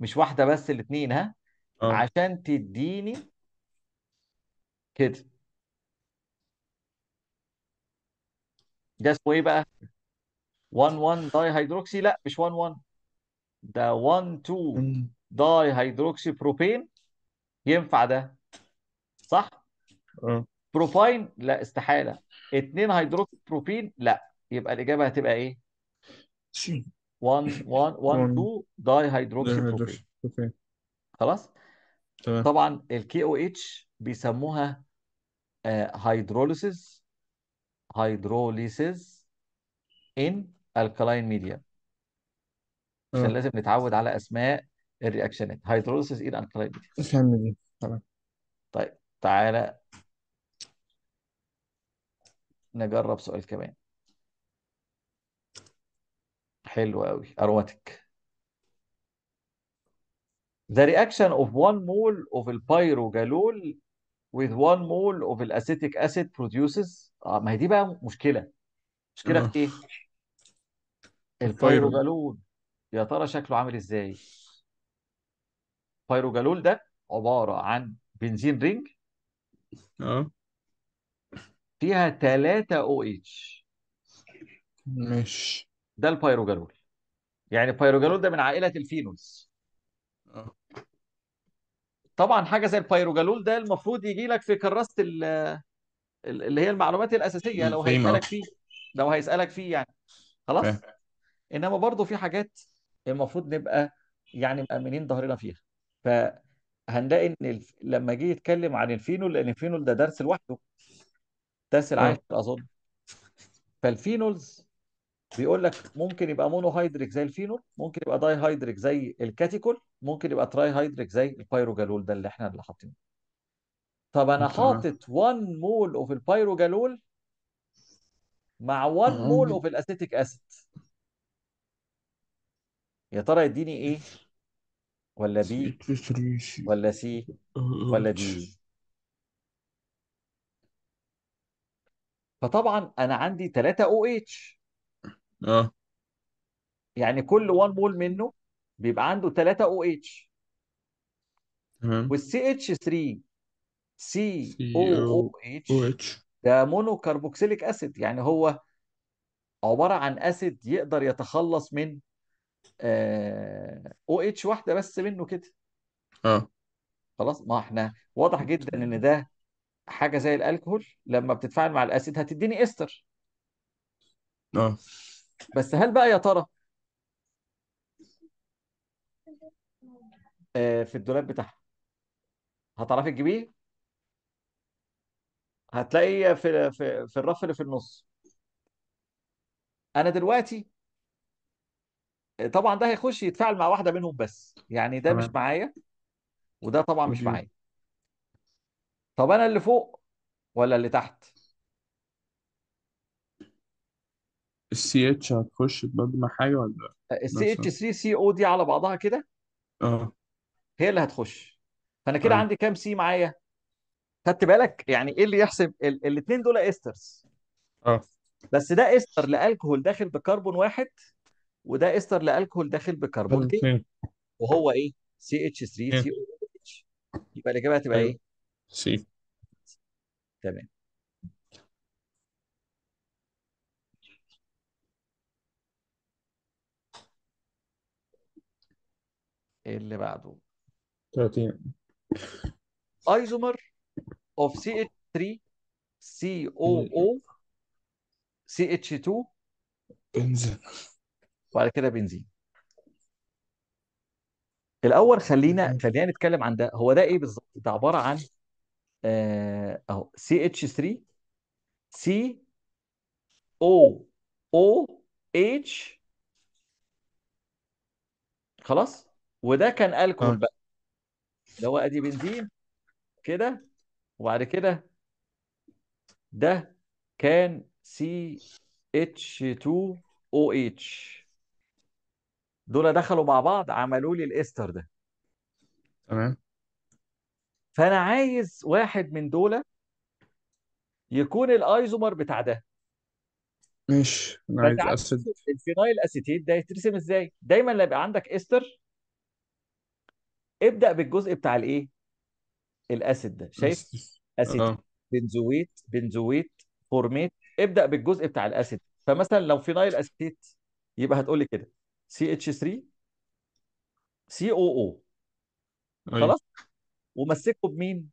مش واحده بس الاثنين ها أوه. عشان تديني كده ده اسمه ايه بقى 1 1 داي هيدروكسي لا مش 1 1 ده 1 2 داي هيدروكسي بروبين ينفع ده صح أوه. بروفاين لا استحاله اثنين هيدروكسي بروفين لا يبقى الاجابه هتبقى ايه؟ سي 1 1 1 2 داي هيدروكسي بروفين خلاص؟ تمام طبعا الكي او اتش بيسموها هيدروليسيز هيدروليسيز ان الكلاين ميديا عشان أوه. لازم نتعود على اسماء الرياكشنات هيدروليسيز ان الكلاين ميديا فهمني تمام طيب تعالى نجرب سؤال كمان حلو قوي اروماتيك The reaction of 1 mole of pyrogalol with 1 mole of acetic acid produces اه ما هي دي بقى مشكلة مشكلة في ايه؟ البايروجالول يا ترى شكله عامل ازاي؟ البايروجالول ده عبارة عن بنزين رينج اه فيها 3 او اتش ماشي ده البايروجالول يعني البايروجالول ده من عائله الفينولز آه. طبعا حاجه زي البيروجالول ده المفروض يجي لك في كراسه اللي هي المعلومات الاساسيه لو هيسالك فيه لو هيسالك فيه يعني خلاص انما برضه في حاجات المفروض نبقى يعني مأمنين ظهرنا فيها فهنلاقي ان لما جه يتكلم عن الفينول لان الفينول ده درس لوحده داس العاشر آه. اظن فالفينولز بيقول لك ممكن يبقى مونو هايدريك زي الفينول ممكن يبقى داي هايدريك زي الكاتيكول ممكن يبقى تراي هايدريك زي البايروجالول ده اللي احنا اللي حاطينه طب انا حاطط 1 مول اوف البايروجالول مع 1 مول اوف الاسيتيك اسيد يا ترى يديني ايه ولا بي ولا سي آه، ولا دي فطبعا انا عندي 3 او اتش اه يعني كل 1 مول منه بيبقى عنده 3 او اتش تمام والسي اتش 3 سي او او اتش اتش ده مونو كربوكسيليك اسيد يعني هو عباره عن اسيد يقدر يتخلص من او آه، اتش واحده بس منه كده اه خلاص ما احنا واضح جدا ان ده حاجه زي الالكهول لما بتتفاعل مع الاسيد هتديني استر اه بس هل بقى يا ترى آه، في الدولاب بتاعها هتعرفي تجيبيه هتلاقي في في في الرف اللي في النص انا دلوقتي طبعا ده هيخش يتفاعل مع واحده منهم بس يعني ده مش معايا وده طبعا مش معايا طب انا اللي فوق ولا اللي تحت السي اتش هتخش بمجمع حاجة ولا آه، السي اتش مثلا 3 سي او دي على بعضها كده اه هي اللي هتخش فانا كده ايوه عندي كام سي معايا خدت بالك يعني ايه اللي يحسب الاثنين دول ايسترز اه بس ده ايستر لالكهول داخل بكربون واحد وده ايستر لالكهول داخل بكربون بكربونتين اتنين وهو ايه سي اتش 3 سي او اتش يبقى الاجابه هتبقى ايوه ايه سي تمام اللي بعده 30 ايزومر اوف سي اتش 3 سي او او سي اتش 2 بنزين وبعد كده بنزين الاول خلينا خلينا نتكلم عن ده هو ده ايه بالظبط ده عباره عن اهو سي اتش 3 سي او او اتش خلاص وده كان الكول بقى اللي هو ادي بنزين كده وبعد كده ده كان سي اتش 2 او اتش دول دخلوا مع بعض عملوا لي الاستر ده تمام فانا عايز واحد من دول يكون الايزومر بتاع ده ماشي انا عايز اسد اسيد الفينايل اسيتيت ده يترسم ازاي دايما لما يبقى عندك استر ابدا بالجزء بتاع الايه الاسيد ده شايف بس- آه. بنزويت بنزويت فورميت ابدا بالجزء بتاع الاسيد فمثلا لو فينايل اسيتيت يبقى هتقول لي كده سي اتش 3 سي او او خلاص ومسكه بمين؟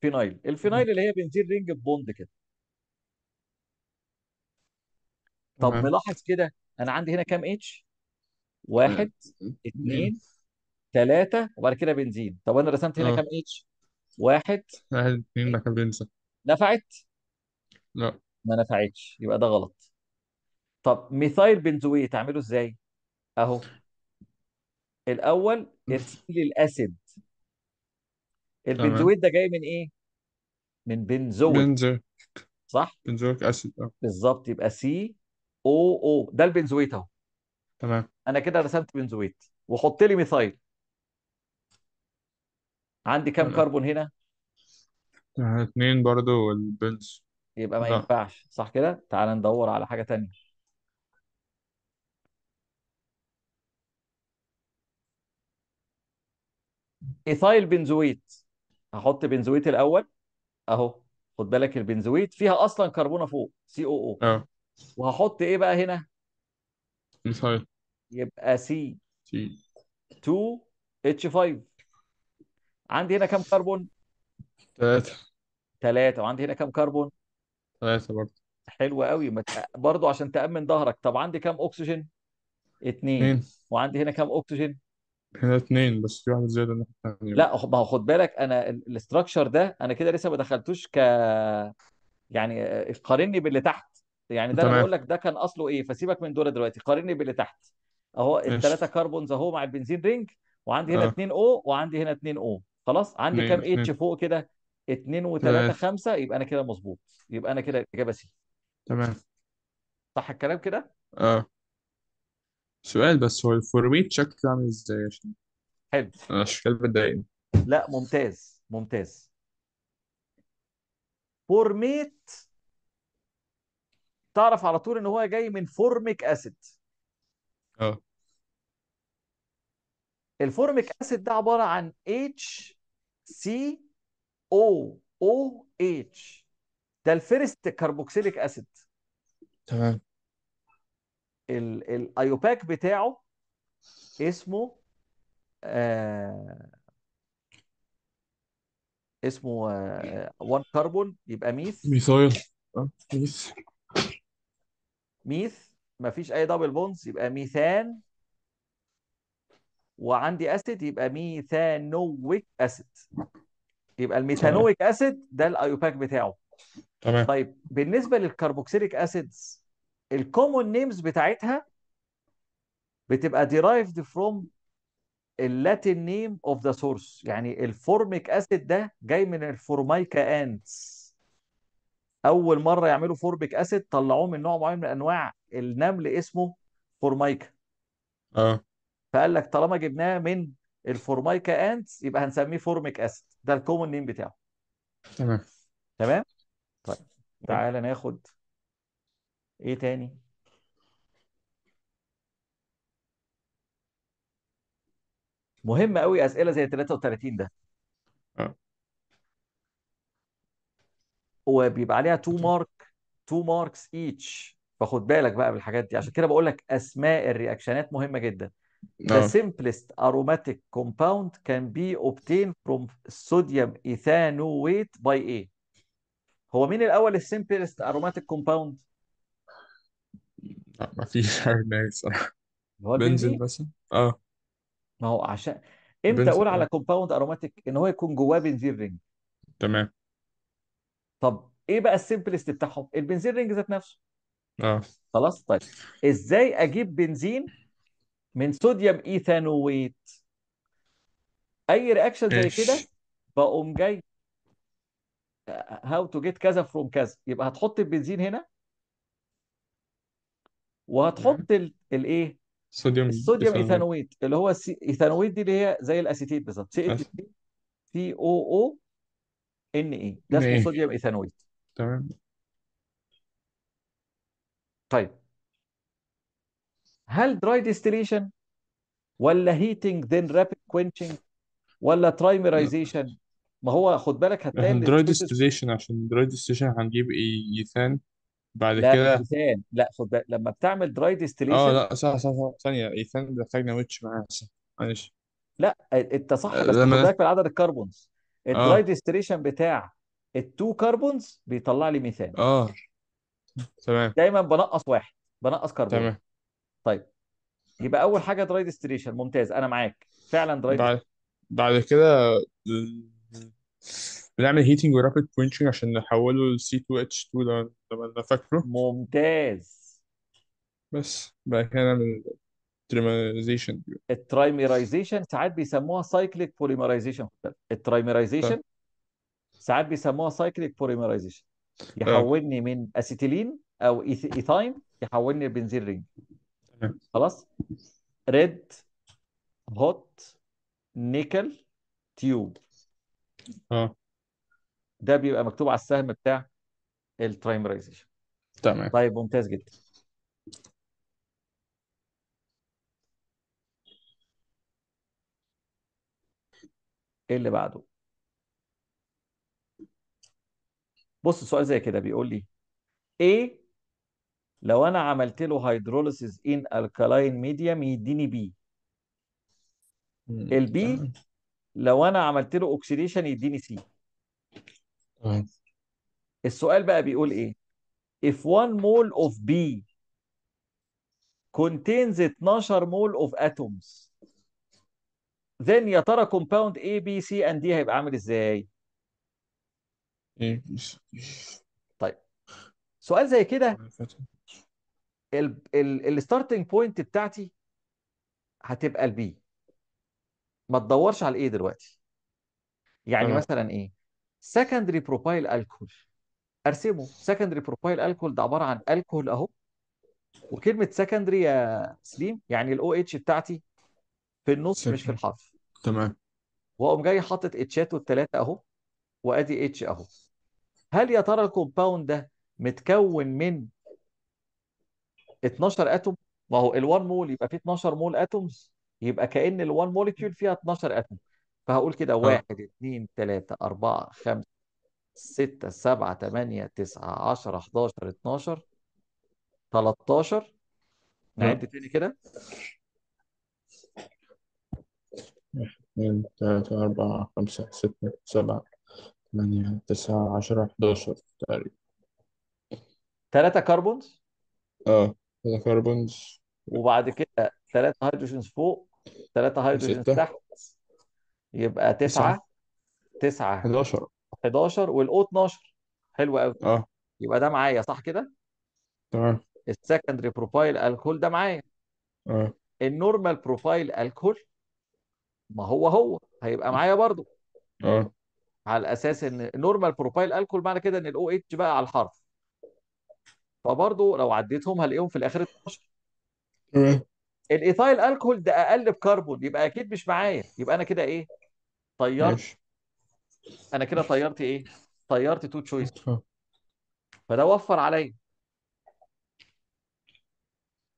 فينايل الفينايل اللي هي بنزين رينج ببوند كده طب ملاحظ كده انا عندي هنا كام اتش؟ واحد اثنين ثلاثة وبعد كده بنزين طب انا رسمت هنا آه. كام اتش؟ واحد واحد اثنين بعد كده نفعت؟ لا ما نفعتش يبقى ده غلط طب ميثايل بنزويت اعمله ازاي؟ اهو الاول ارسل لي الاسيد البنزويت ده جاي من ايه؟ من بنزويت بنزويت صح؟ بنزويك اسيد اه بالظبط يبقى سي او او ده البنزويت اهو تمام انا كده رسمت بنزويت وحط لي ميثايل عندي كام آه، كربون هنا؟ اثنين آه، برضو والبنز يبقى ما لا آه. ينفعش صح كده؟ تعال ندور على حاجة ثانيه ايثايل بنزويت هحط بنزويت الاول اهو خد بالك البنزويت فيها اصلا كربونه فوق سي او او اه وهحط ايه بقى هنا مثال يبقى سي سي 2 اتش 5 عندي هنا كام كربون ثلاثة ثلاثة وعندي هنا كام كربون ثلاثة برضه حلو قوي برضه عشان تأمن ظهرك طب عندي كام اكسجين اثنين وعندي هنا كام اكسجين هنا اتنين بس في واحدة زيادة الناحية التانية بقى لا ما هو خد بالك انا الاستراكشر ده انا كده لسه ما دخلتوش ك يعني آه، قارني باللي تحت يعني ده انا تمام بقول لك ده كان اصله ايه فسيبك من دول دلوقتي قارني باللي تحت اهو الثلاثه كربونز اهو مع البنزين رينج وعندي هنا اه 2 او وعندي هنا 2 او خلاص عندي اتنين كام اتش اتنين فوق كده 2 و3 تلاتة 5 يبقى انا كده مظبوط يبقى انا كده الاجابه سي تمام صح الكلام كده اه سؤال بس هو الفورميت شكله عامل ازاي عشان حلو انا الاشكال بتضايقني لا ممتاز ممتاز فورميت تعرف على طول ان هو جاي من فورميك اسيد اه الفورميك اسيد ده عباره عن اتش سي او او اتش ده الفيرست كربوكسيليك اسيد تمام الايوباك بتاعه اسمه آه اسمه 1 آه كربون يبقى ميث ميثايل آه، ميث ميث مفيش اي دبل بونز يبقى ميثان وعندي اسيد يبقى ميثانويك اسيد يبقى الميثانويك اسيد ده الايوباك بتاعه تمام طيب بالنسبه للكربوكسيليك اسيدز الكومون نيمز بتاعتها بتبقى derived from اللاتين نيم اوف ذا سورس يعني الفورميك اسيد ده جاي من الفورمايكا انتس اول مره يعملوا فورميك اسيد طلعوه من نوع معين من انواع النمل اسمه فورمايكا اه فقال لك طالما جبناه من الفورمايكا انتس يبقى هنسميه فورميك اسيد ده الكومون نيم بتاعه تمام تمام طيب تعالى ناخد ايه تاني مهم قوي اسئله زي 33 ده آه. وبيبقى عليها تو مارك تو ماركس ايتش فخد بالك بقى بالحاجات دي عشان كده بقول لك اسماء الرياكشنات مهمه جدا The آه. simplest aromatic compound can be obtained from sodium ethanoate by A. هو مين الأول السمبلست aromatic compound؟ لا ما فيش *laughs* حاجة هناك الصراحة هو بنزل البنزين مثلا اه ما هو عشان امتى اقول على اه كومباوند اروماتيك ان هو يكون جواه بنزين رينج تمام طب ايه بقى السمبلست بتاعهم البنزين رينج ذات نفسه اه خلاص طيب ازاي اجيب بنزين من صوديوم ايثانويت اي رياكشن زي كده بقوم جاي هاو تو جيت كذا فروم كذا يبقى هتحط البنزين هنا وهتحط الايه صوديوم الصوديوم ايثانويت اللي هو ايثانويت دي اللي هي زي الاسيتيت بالظبط سي اتش بي سي او او ان اي ده اسمه إيه. صوديوم ايثانويت تمام طيب هل دراي ديستريشن ولا هيتنج ذن رابيد كوينشنج ولا ترايمرايزيشن ما هو خد بالك هتلاقي دراي ديستريشن عشان دراي ديستريشن هنجيب إيه؟ ايثان بعد لا كده لسان لا خد بالك لما بتعمل دراي اه لا صح صح صح ثانية ايثان ده محتاجنا ويتش معاه صح معلش لا انت صح بس خد بالك من عدد الكربونز الدراي اه بتاع التو كربونز بيطلع لي ميثان اه تمام دايما بنقص واحد بنقص كربون تمام طيب يبقى اول حاجه دراي ديستيليشن ممتاز انا معاك فعلا دراي بعد بعد كده بنعمل هيتنج ورابيد كوينشنج عشان نحوله ل C2H2 ده انا فاكره ممتاز بس بعد كده نعمل تريمرايزيشن التريمرايزيشن ساعات بيسموها سايكليك بوليمرايزيشن التريمرايزيشن ساعات بيسموها سايكليك آه. بوليمرايزيشن يحولني من اسيتيلين او ايثاين يحولني لبنزين رينج خلاص ريد هوت نيكل تيوب اه ده بيبقى مكتوب على السهم بتاع الترايمرايزيشن تمام طيب ممتاز جدا ايه اللي بعده بص سؤال زي كده بيقول لي ايه لو انا عملت له هيدروليسيس ان الكالاين ميديم يديني بي البي لو انا عملت له اوكسيديشن يديني سي السؤال بقى بيقول ايه if one mole of B contains 12 mole of atoms then يا ترى compound A B C and D هيبقى عامل ازاي إيه، طيب سؤال زي كده الستارتنج بوينت بتاعتي هتبقى البي ما تدورش على الايه دلوقتي يعني مثلا ايه سكندري بروبايل الكحول ارسمه سكندري بروبايل الكحول ده عباره عن الكحول اهو وكلمه سكندري يا سليم يعني الاو اتش بتاعتي في النص مش في الحرف تمام واقوم جاي حاطط اتشاته الثلاثه اهو وادي اتش اهو هل يا ترى الكومباوند ده متكون من 12 اتوم ما هو ال1 مول يبقى فيه 12 مول اتومز يبقى كأن ال1 مولكيول فيها 12 اتوم فهقول كده اه واحد اتنين تلاتة أربعة خمسة ستة سبعة تمانية تسعة عشرة حداشر اتناشر تلاتاشر اه. نعد تاني كده اثنين ثلاثة أربعة خمسة ستة سبعة ثمانية تسعة عشرة حداشر تقريبا تلاتة كربونز اه ثلاثة كربونز وبعد كده تلاتة هيدروجينز فوق تلاتة هيدروجينز وستة تحت يبقى 9 9 11 11 والاو 12 حلو قوي اه يبقى ده معايا صح كده تمام السكندري بروفايل الكول ده معايا اه النورمال بروفايل الكول ما هو هو هيبقى معايا برضو اه على اساس ان نورمال بروفايل الكول معنى كده ان الاو اتش بقى على الحرف فبرضو لو عديتهم هلاقيهم في الاخر 12 الايثايل الكول ده اقل بكربون يبقى اكيد مش معايا يبقى انا كده ايه طيرت ماشي انا كده طيرت ايه طيرت تو تشويس فده وفر عليا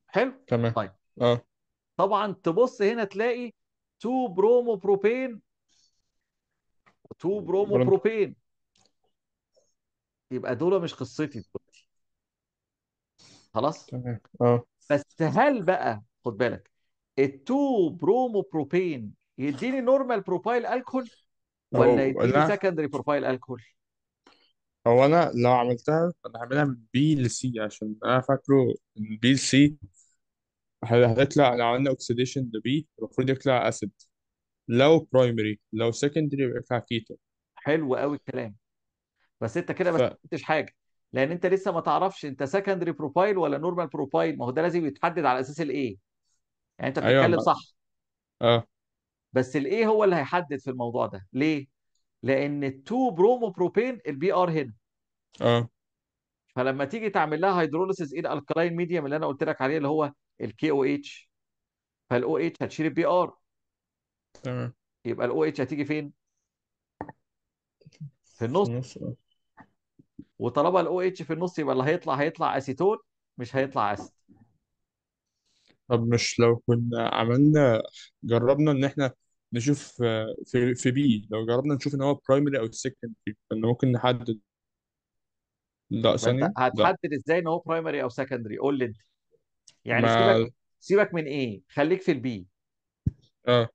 حلو تمام طيب اه طبعا تبص هنا تلاقي تو برومو بروبين تو برومو برم بروبين يبقى دول مش قصتي دلوقتي خلاص تمام اه بس هل بقى خد بالك التو برومو بروبين يديني نورمال بروفايل الكحول ولا يديني سكندري بروفايل الكحول هو انا لو عملتها انا هعملها من بي لسي عشان انا فاكره من بي لسي هتطلع لو عملنا اوكسيديشن لبي المفروض يطلع اسيد لو برايمري لو سكندري يطلع كيتو حلو قوي الكلام بس انت كده ما ف... حاجه لان انت لسه ما تعرفش انت سكندري بروفايل ولا نورمال بروفايل ما هو ده لازم يتحدد على اساس الايه يعني انت ايوه بتتكلم صح اه بس الايه هو اللي هيحدد في الموضوع ده ليه لان التو برومو بروبين البي ار هنا اه فلما تيجي تعمل لها هيدروليسيس ايه الالكلاين ميديم اللي انا قلت لك عليه اللي هو الكي او اتش فالاو اتش هتشيل البي ار تمام يبقى الاو اتش هتيجي فين في النص آه. وطالما الاو اتش في النص يبقى اللي هيطلع هيطلع اسيتون مش هيطلع اسيد طب مش لو كنا عملنا جربنا ان احنا نشوف آه، في في بي لو جربنا نشوف ان هو برايمري او سكندري كنا ممكن نحدد لا ثانية لا هتحدد ازاي ان هو برايمري او سكندري قول لي انت يعني سيبك ما سيبك من ايه خليك في البي اه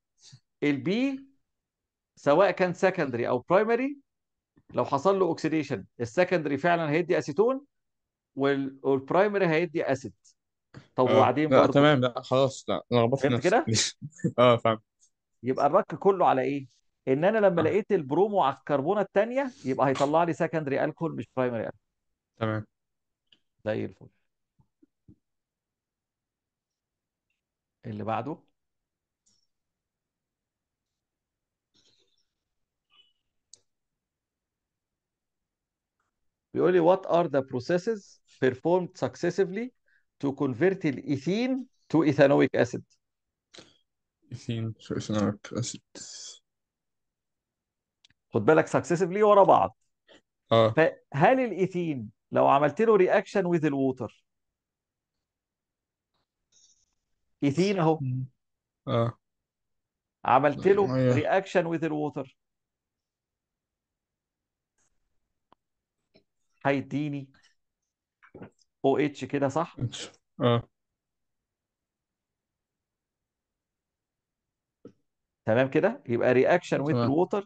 البي سواء كان سكندري او برايمري لو حصل له اوكسيديشن السكندري فعلا هيدي اسيتون وال- والبرايمري هيدي اسيد طب آه. وبعدين لا برضه تمام لا خلاص لا انا لخبطت نفسي كده *laughs* اه فاهم يبقى الرك كله على ايه ان انا لما آه. لقيت البرومو على الكربونه الثانيه يبقى هيطلع لي سكندري الكول مش برايمري الكول تمام زي الفل اللي بعده بيقول لي what are the processes performed successively to convert الإيثين to ethanoic acid اثنين خد بالك سكسسفلي ورا بعض اه فهل الايثين لو عملت له رياكشن ويز الووتر ايثين اهو اه عملت له رياكشن ويز الووتر هيديني او اتش كده صح؟ اه تمام كده يبقى رياكشن ويز تمام water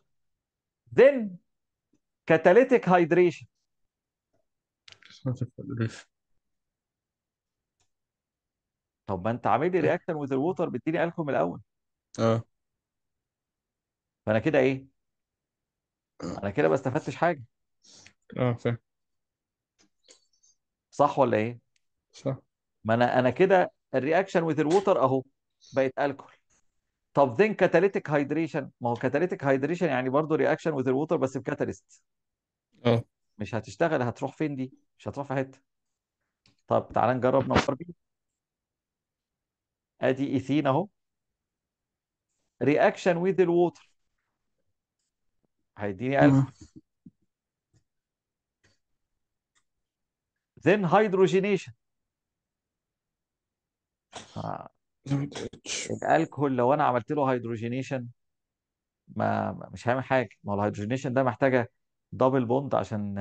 كاتاليتيك catalytic طب ما انت عامل لي رياكشن ويز الووتر بتديني الكم الاول اه فانا كده ايه آه. انا كده ما استفدتش حاجه اه فاهم صح ولا ايه صح ما انا انا كده الرياكشن ويز الووتر اهو بقت الكول طب ذن كاتاليتيك هايدريشن ما هو كاتاليتيك هايدريشن يعني برضه رياكشن وذ الووتر بس بكاتاليست اه مش هتشتغل هتروح فين دي مش هتروح في حته طب تعالى نجرب نمبر بي ادي ايثين اهو رياكشن وذ الووتر هيديني الف ذن هيدروجينيشن آه. الالكهول *laughs* لو انا عملت له هيدروجينيشن ما مش هيعمل حاجه ما هو الهيدروجينيشن ده محتاجه دبل بوند عشان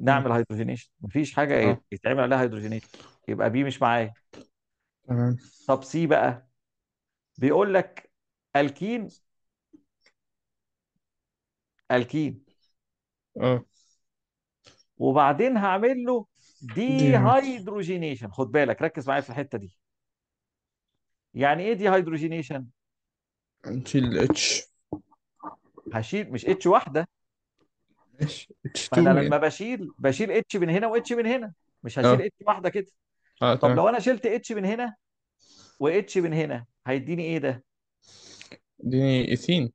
نعمل هيدروجينيشن مفيش حاجه اه يتعمل عليها هيدروجينيشن يبقى بي مش معايا تمام طب سي بقى بيقول لك الكين الكين اه وبعدين هعمل له دي هيدروجينيشن خد بالك ركز معايا في الحته دي يعني ايه دي هيدروجينيشن هنشيل اتش هشيل مش اتش واحده ماشي اتش فانا لما بشيل بشيل اتش من هنا واتش من هنا مش آه. هشيل اتش واحده كده آه، طب لو انا شلت اتش من هنا واتش من هنا هيديني ايه ده اديني ايثين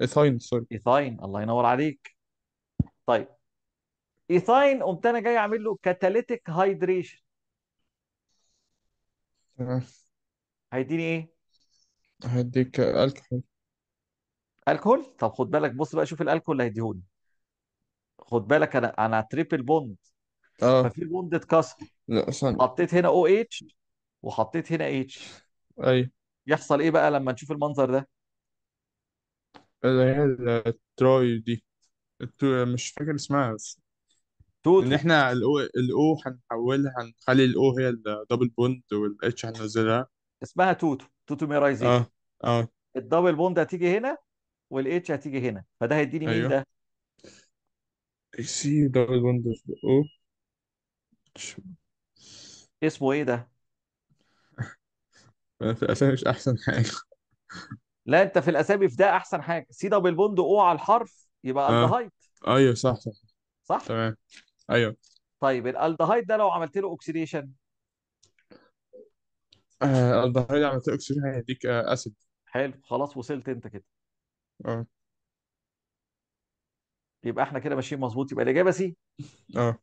ايثاين سوري ايثاين الله ينور عليك طيب ايثاين قمت انا جاي اعمل له كاتاليتيك هايدريشن هيديني ايه؟ هديك الكحول الكحول طب خد بالك بص بقى شوف الالكحول اللي هيديهولي خد بالك انا انا تريبل بوند اه ففي بوند اتكسر لا ثانية حطيت هنا او اتش وحطيت هنا اتش اي يحصل ايه بقى لما نشوف المنظر ده؟ اللي هي التروي دي التو... مش فاكر اسمها بس توتو ان احنا الاو الاو هنحولها هنخلي الاو هي الدبل بوند والاتش هننزلها اسمها توتو توتو ميرايزيشن اه اه الدبل بوند هتيجي هنا والاتش هتيجي هنا فده هيديني مين ايوه ده؟ سي دبل بوند او اسمه ايه ده؟ *laughs* في الاسامي مش احسن حاجه *laughs* لا انت في الاسامي في ده احسن حاجه سي دبل بوند او على الحرف يبقى اه ايوه صح صح صح؟ تمام ايوه طيب الالدهايد ده لو عملت له اوكسيديشن آه، عملت له اكسجين هيديك آه، اسيد حلو خلاص وصلت انت كده اه يبقى احنا كده ماشيين مظبوط يبقى الاجابه سي اه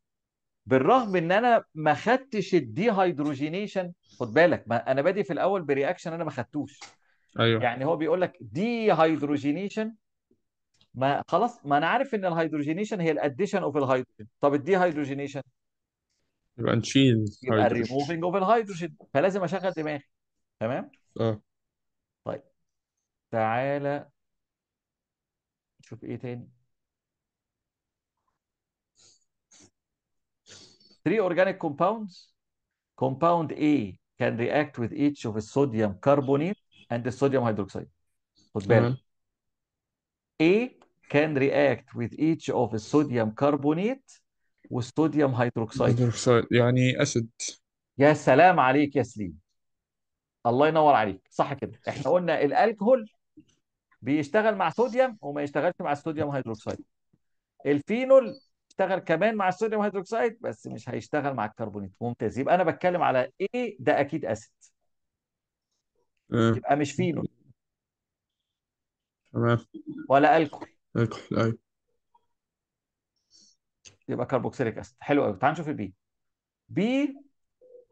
بالرغم ان انا ما خدتش الدي هيدروجينيشن خد بالك ما انا بادئ في الاول برياكشن انا ما خدتوش ايوه يعني هو بيقول لك دي هيدروجينيشن ما خلاص ما انا عارف ان الهيدروجينيشن هي الاديشن اوف الهيدروجين طب الدي هيدروجينيشن يبقى نشيل يبقى الريموفينج اوف الهيدروجين فلازم اشغل دماغي تمام اه طيب تعالى نشوف ايه تاني 3 organic compounds compound A can react with each of the sodium carbonate and the sodium hydroxide خد بالك A can react with each of sodium carbonate والصوديوم hydroxide. hydroxide يعني اسيد يا سلام عليك يا سليم الله ينور عليك صح كده احنا قلنا الالكهول بيشتغل مع صوديوم وما يشتغلش مع الصوديوم هيدروكسيد الفينول اشتغل كمان مع الصوديوم هيدروكسيد بس مش هيشتغل مع الكربونيت ممتاز يبقى انا بتكلم على ايه ده اكيد اسيد آه. يبقى مش فينول تمام ولا الكهول الكحول ايوه يبقى كربوكسيليك اسيد حلو قوي تعال نشوف البي بي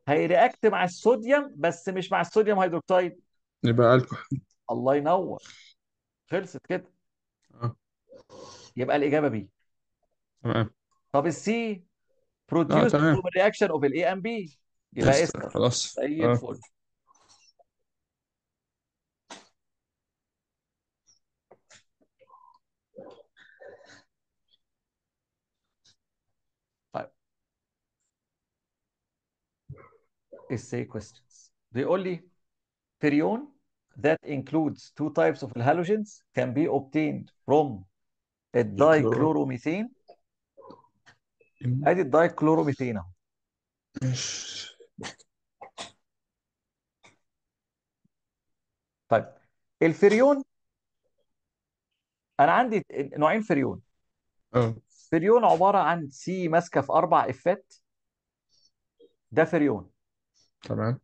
هيرياكت مع الصوديوم بس مش مع الصوديوم هيدروكسيد يبقى الكحول الله ينور خلصت كده اه يبقى الاجابه بي تمام طب السي بروديوس ريأكشن اوف الاي reaction بي يبقى اسكر خلاص زي اه الفل essay questions. بيقول only perion that includes two types of halogens can be obtained from a dichloromethane ادي الدايكلوروميثين اهو طيب الفريون انا عندي نوعين فريون اه فريون عباره عن سي ماسكه في اربع افات ده فريون تمام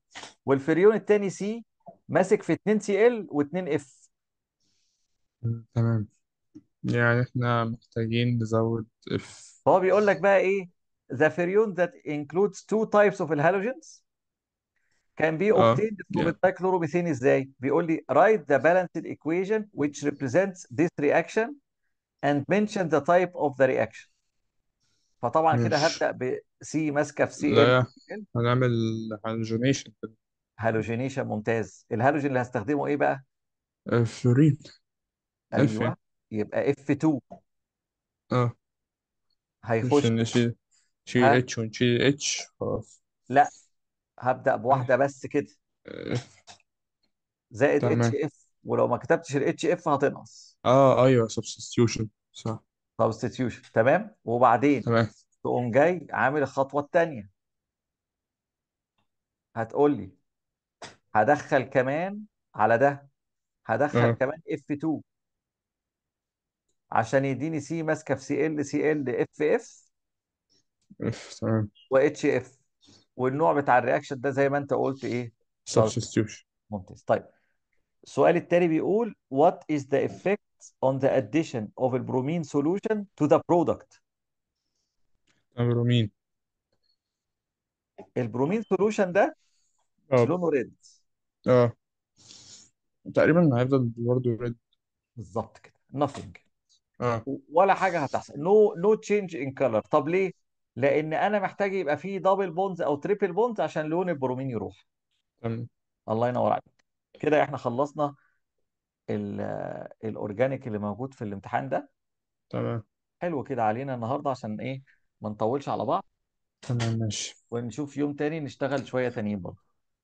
والفريون الثاني سي ماسك في 2 سي ال و2 اف تمام يعني احنا محتاجين نزود اف هو بيقول لك بقى ايه the ferrion that includes two types of halogens can be اه obtained from yeah. الدايكلوروميثين ازاي؟ بيقول لي write the balanced equation which represents this reaction and mention the type of the reaction فطبعا كده ماشي هبدأ سي ماسكه في سي لا ال هنعمل هالوجينيشن كده هالوجينيشن ممتاز الهالوجين اللي هستخدمه ايه بقى؟ آه، فلورين اف ايوه إيه؟ يبقى اف 2 اه هيخش عشان نشيل ها اتش ونشيل اتش خلاص لا هبدأ بواحدة آه. بس كده آه. زائد اتش تمام اف ولو ما كتبتش الاتش اف هتنقص اه ايوه سبستيوشن صح سبستيتيوشن تمام وبعدين تمام تقوم جاي عامل الخطوه الثانيه هتقول لي هدخل كمان على ده هدخل كمان اف 2 عشان يديني سي ماسكه في سي ال سي ال اف اف اف تمام واتش اف والنوع بتاع الرياكشن ده زي ما انت قلت ايه سبستيوشن طيب. ممتاز طيب السؤال التالي بيقول what is the effect on the addition of البرومين solution to the product البرومين البرومين سولوشن ده اه لونه ريد اه تقريبا هيفضل برضه ريد بالظبط كده nothing اه ولا حاجه هتحصل نو نو تشينج ان كلر طب ليه؟ لان انا محتاج يبقى فيه دبل بونز او تريبل بونز عشان لون البرومين يروح تمام الله ينور عليك كده احنا خلصنا الاورجانيك اللي موجود في الامتحان ده تمام حلو كده علينا النهارده عشان ايه ما نطولش على بعض تمام ماشي ونشوف يوم تاني نشتغل شويه تانيين برضه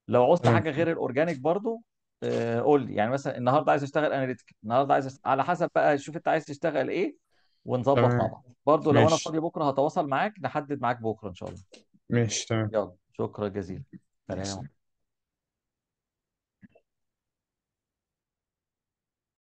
لو عوزت طيب، حاجه غير الاورجانيك برضه آه، قول لي يعني مثلا النهارده عايز اشتغل اناليتيك النهارده عايز أشتغل... على حسب بقى شوف انت عايز تشتغل ايه ونظبط مع بعض برضه لو انا ماشي فاضي بكره هتواصل معاك نحدد معاك بكره ان شاء الله ماشي تمام يلا شكرا جزيلا سلام